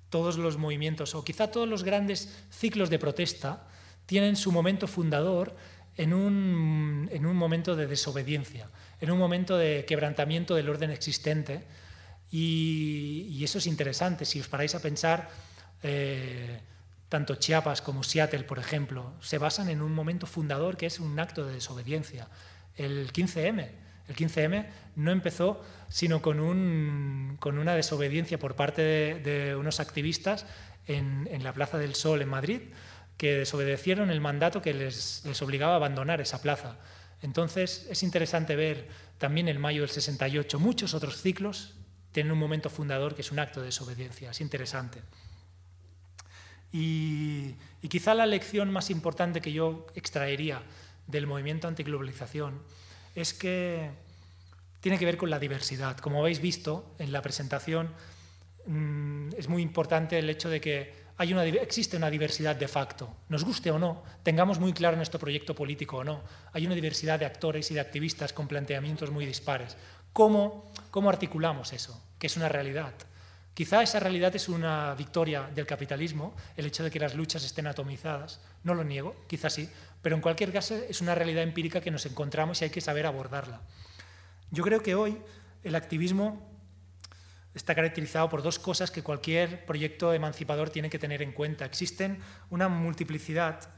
todos los movimientos, o quizá todos los grandes ciclos de protesta, tienen su momento fundador en un, en un momento de desobediencia, en un momento de quebrantamiento del orden existente y, eso es interesante, si os paráis a pensar, eh, tanto Chiapas como Seattle, por ejemplo, se basan en un momento fundador que es un acto de desobediencia, el 15M. El 15M no empezó sino con, un, con una desobediencia por parte de, unos activistas en, en, la Plaza del Sol en Madrid, que desobedecieron el mandato que les, obligaba a abandonar esa plaza. Entonces es interesante ver también el mayo del 68, muchos otros ciclos tienen un momento fundador que es un acto de desobediencia, es interesante. Y, quizá la lección más importante que yo extraería del movimiento antiglobalización es que tiene que ver con la diversidad. Como habéis visto en la presentación, mm, es muy importante el hecho de que hay una, existe una diversidad de facto, nos guste o no, tengamos muy claro nuestro proyecto político o no, hay una diversidad de actores y de activistas con planteamientos muy dispares. ¿Cómo, articulamos eso? Que es una realidad. Quizá esa realidad es una victoria del capitalismo, el hecho de que las luchas estén atomizadas, no lo niego, quizá sí, pero en cualquier caso es una realidad empírica que nos encontramos y hay que saber abordarla. Yo creo que hoy el activismo está caracterizado por dos cosas que cualquier proyecto emancipador tiene que tener en cuenta. Existen una multiplicidad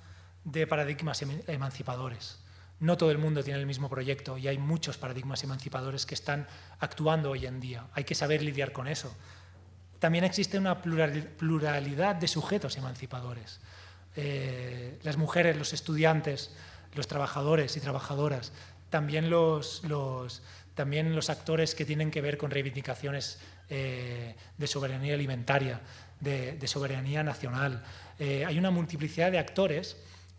de paradigmas em-, emancipadores no todo el mundo tiene el mismo proyecto y hay muchos paradigmas emancipadores que están actuando hoy en día. Hay que saber lidiar con eso. También existe una pluralidad de sujetos emancipadores. Eh, las mujeres, los estudiantes, los trabajadores y trabajadoras, también los, actores que tienen que ver con reivindicaciones eh, de soberanía alimentaria, de, soberanía nacional. Eh, hay una multiplicidad de actores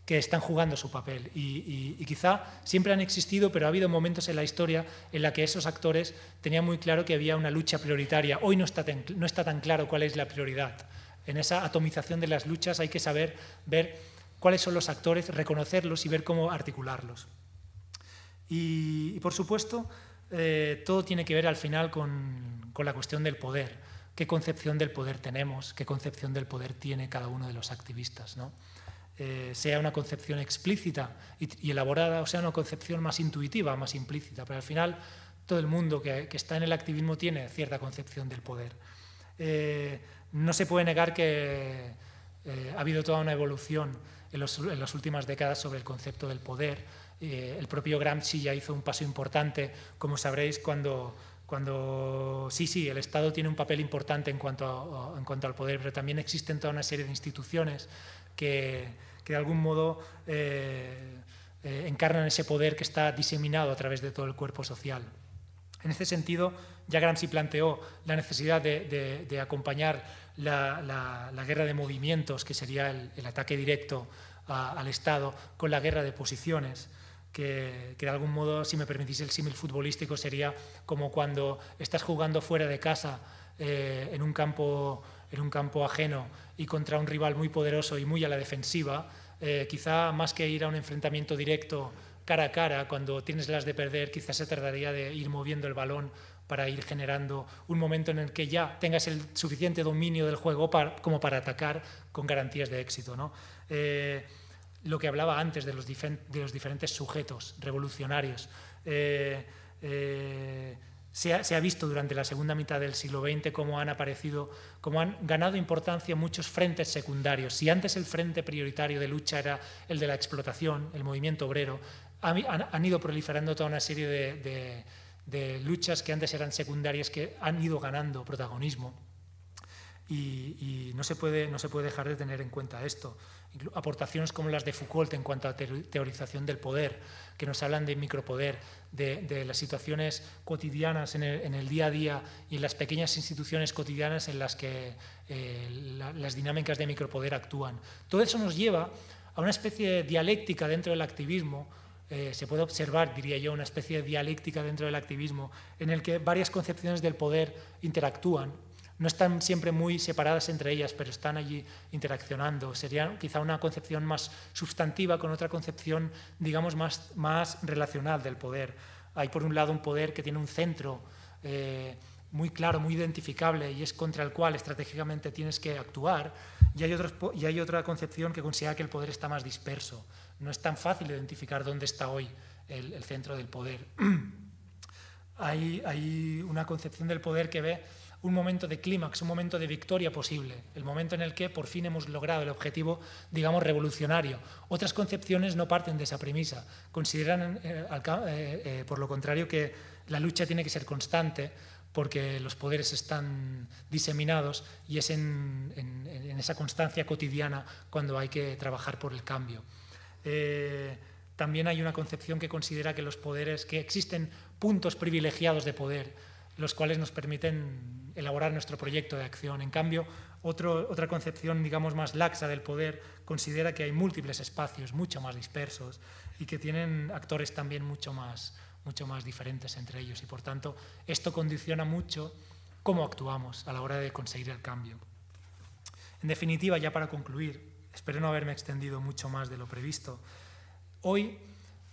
que están jugando su papel. Y, quizá siempre han existido, pero ha habido momentos en la historia en la que esos actores tenían muy claro que había una lucha prioritaria. Hoy no está tan, claro cuál es la prioridad. En esa atomización de las luchas hay que saber ver cuáles son los actores, reconocerlos y ver cómo articularlos. Y, por supuesto, eh, todo tiene que ver al final con, la cuestión del poder. ¿Qué concepción del poder tenemos? ¿Qué concepción del poder tiene cada uno de los activistas? Eh, sea una concepción explícita y, elaborada, o sea una concepción más intuitiva, más implícita. Pero al final todo el mundo que, está en el activismo tiene cierta concepción del poder. Eh, no se puede negar que eh, ha habido toda una evolución en, en, las últimas décadas sobre el concepto del poder. el propio Gramsci ya hizo un paso importante, como sabréis, cuando cuando sí, sí, el Estado tiene un papel importante en cuanto, al poder, pero también existen toda una serie de instituciones que, de algún modo eh, eh, encarnan ese poder que está diseminado a través de todo el cuerpo social. En ese sentido, ya Gramsci planteó la necesidad de, acompañar la, guerra de movimientos, que sería el, ataque directo al Estado, con la guerra de posiciones que, de algún modo, si me permitís el símil futbolístico, sería como cuando estás jugando fuera de casa eh, en, un campo, en un campo ajeno y contra un rival muy poderoso y muy a la defensiva, eh, quizá más que ir a un enfrentamiento directo cara a cara, cuando tienes las de perder, quizá se tardaría de ir moviendo el balón para ir generando un momento en el que ya tengas el suficiente dominio del juego para, como para atacar con garantías de éxito. ¿no? Eh, lo que hablaba antes de los, diferentes sujetos revolucionarios. Eh, eh, se, ha, visto durante la segunda mitad del siglo XX cómo han aparecido, cómo han ganado importancia muchos frentes secundarios. Si antes el frente prioritario de lucha era el de la explotación, el movimiento obrero, han, ido proliferando toda una serie de, luchas que antes eran secundarias que han ido ganando protagonismo. Y, no, se puede, no se puede dejar de tener en cuenta esto aportaciones como las de Foucault en cuanto a teorización del poder, que nos hablan de micropoder, de, las situaciones cotidianas en el, día a día y en las pequeñas instituciones cotidianas en las que eh, las dinámicas de micropoder actúan. Todo eso nos lleva a una especie de dialéctica dentro del activismo. Eh, se puede observar, diría yo, una especie de dialéctica dentro del activismo en el que varias concepciones del poder interactúan no están siempre muy separadas entre ellas, pero están allí interaccionando. Sería quizá una concepción más sustantiva con otra concepción, digamos, más, más relacional del poder. Hay, por un lado, un poder que tiene un centro eh, muy claro, muy identificable, y es contra el cual estratégicamente tienes que actuar, y hay, y hay otra concepción que considera que el poder está más disperso. No es tan fácil identificar dónde está hoy el, centro del poder. [CLEARS THROAT] hay, hay una concepción del poder que ve un momento de clímax, un momento de victoria posible, el momento en el que por fin hemos logrado el objetivo, digamos, revolucionario. Otras concepciones no parten de esa premisa, consideran, eh, eh, eh, por lo contrario, que la lucha tiene que ser constante porque los poderes están diseminados y es en, esa constancia cotidiana cuando hay que trabajar por el cambio. también hay una concepción que considera que los poderes, que existen puntos privilegiados de poder, los cuales nos permiten elaborar nuestro proyecto de acción. En cambio, otra concepción, digamos, más laxa del poder considera que hay múltiples espacios mucho más dispersos y que tienen actores también mucho más, mucho más diferentes entre ellos y, por tanto, esto condiciona mucho cómo actuamos a la hora de conseguir el cambio. En definitiva, ya para concluir, espero no haberme extendido mucho más de lo previsto, hoy,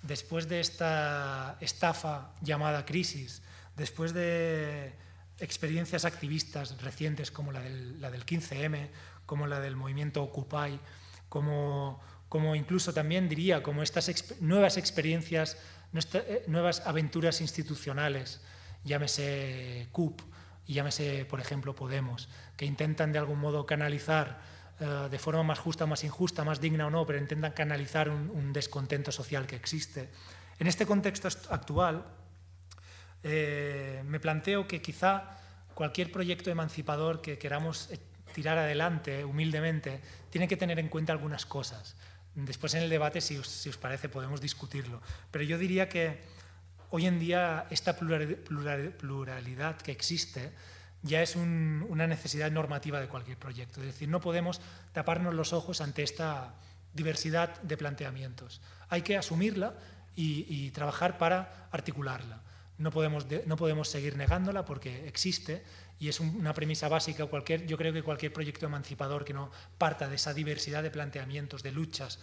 después de esta estafa llamada crisis, después de experiencias activistas recientes como la del, la del 15M, como la del movimiento Occupy, como, como incluso también diría, como estas nuevas experiencias, eh, nuevas aventuras institucionales, llámese CUP, y llámese, por ejemplo, Podemos, que intentan de algún modo canalizar eh, de forma más justa, más injusta, más digna o no, pero intentan canalizar un descontento social que existe. En este contexto actual, eh, me planteo que quizá cualquier proyecto emancipador que queramos eh, tirar adelante humildemente tiene que tener en cuenta algunas cosas. Después en el debate, si os, parece, podemos discutirlo. Pero yo diría que hoy en día esta pluralidad que existe ya es una necesidad normativa de cualquier proyecto. Es decir, no podemos taparnos los ojos ante esta diversidad de planteamientos. Hay que asumirla y trabajar para articularla no podemos, no podemos seguir negándola porque existe y es una premisa básica. Cualquier, yo creo que cualquier proyecto emancipador que no parta de esa diversidad de planteamientos, de luchas,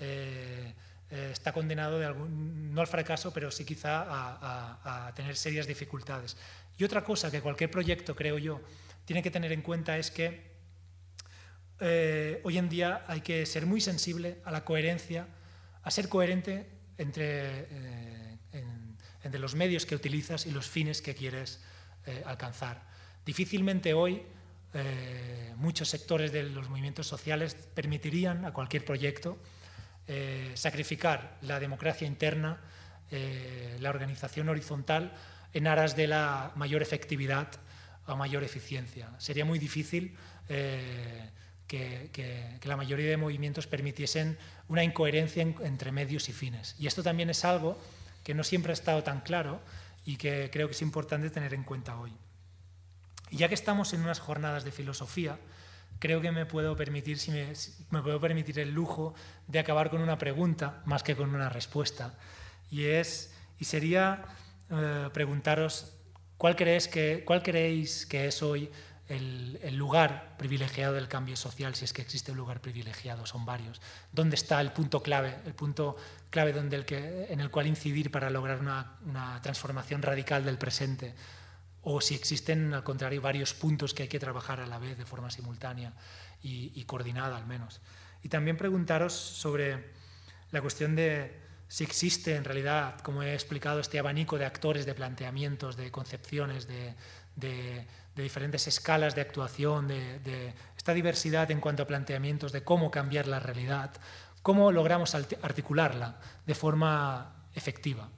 eh, eh, está condenado de no al fracaso, pero sí quizá a, tener serias dificultades. Y otra cosa que cualquier proyecto, creo yo, tiene que tener en cuenta es que eh, hoy en día hay que ser muy sensible a la coherencia, a ser coherente entre entre los medios que utilizas y los fines que quieres eh, alcanzar. Difícilmente hoy eh, muchos sectores de los movimientos sociales permitirían a cualquier proyecto eh, sacrificar la democracia interna, la organización horizontal, en aras de la mayor efectividad o mayor eficiencia. Sería muy difícil que, la mayoría de movimientos permitiesen una incoherencia entre medios y fines. Y esto también es algo que no siempre ha estado tan claro y que creo que es importante tener en cuenta hoy. Y ya que estamos en unas jornadas de filosofía, creo que me puedo permitir, si me, puedo permitir el lujo de acabar con una pregunta más que con una respuesta. Y, es, y sería eh, preguntaros, ¿cuál, creéis que, ¿cuál creéis que es hoy el, el, lugar privilegiado del cambio social, si es que existe un lugar privilegiado, son varios. ¿Dónde está el punto clave, el punto clave donde el que, en el cual incidir para lograr una, transformación radical del presente, o si existen, al contrario, varios puntos que hay que trabajar a la vez de forma simultánea y, coordinada al menos. Y también preguntaros sobre la cuestión de si existe en realidad, como he explicado, este abanico de actores, de planteamientos, de concepciones, de, diferentes escalas de actuación, de esta diversidad en cuanto a planteamientos de cómo cambiar la realidad cómo logramos articularla de forma efectiva.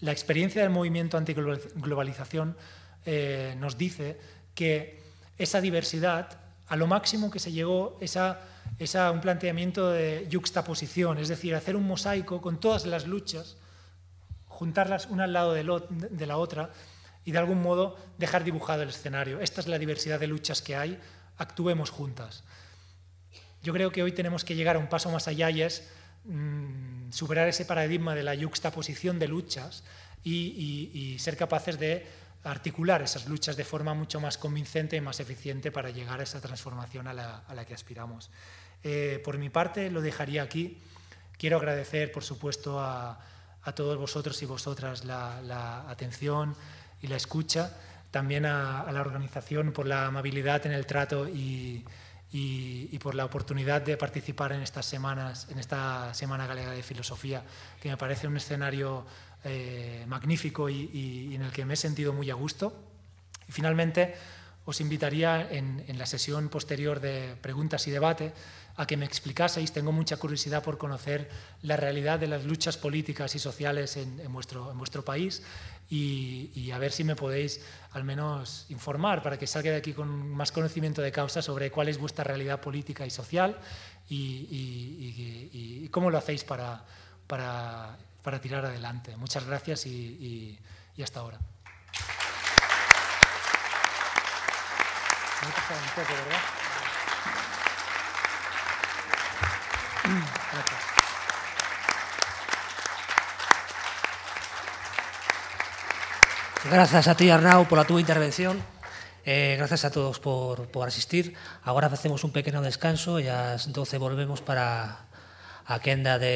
La experiencia del movimiento antiglobalización eh, nos dice que esa diversidad, a lo máximo que se llegó, es un planteamiento de yuxtaposición, es decir, hacer un mosaico con todas las luchas, juntarlas una al lado de la otra y de algún modo dejar dibujado el escenario. Esta es la diversidad de luchas que hay, actuemos juntas. Yo creo que hoy tenemos que llegar a un paso más allá y es mm, superar ese paradigma de la yuxtaposición de luchas y, ser capaces de articular esas luchas de forma mucho más convincente y más eficiente para llegar a esa transformación a la, que aspiramos. Eh, por mi parte, lo dejaría aquí. Quiero agradecer, por supuesto, a, todos vosotros y vosotras la, atención y la escucha, también a, a la organización por la amabilidad en el trato y, y, por la oportunidad de participar en estas semanas, en esta Semana Galega de Filosofía, que me parece un escenario eh, magnífico y, en el que me he sentido muy a gusto. Y finalmente, os invitaría en, la sesión posterior de preguntas y debate a que me explicaseis, tengo mucha curiosidad por conocer la realidad de las luchas políticas y sociales en, en, en vuestro país y, a ver si me podéis al menos informar para que salga de aquí con más conocimiento de causa sobre cuál es vuestra realidad política y social y, cómo lo hacéis para, tirar adelante. Muchas gracias y, hasta ahora. Grazas a ti, Arnau, pola túa intervención. Eh, grazas a todos por, por asistir. Agora facemos un pequeno descanso e ás 12 volvemos para a quenda de...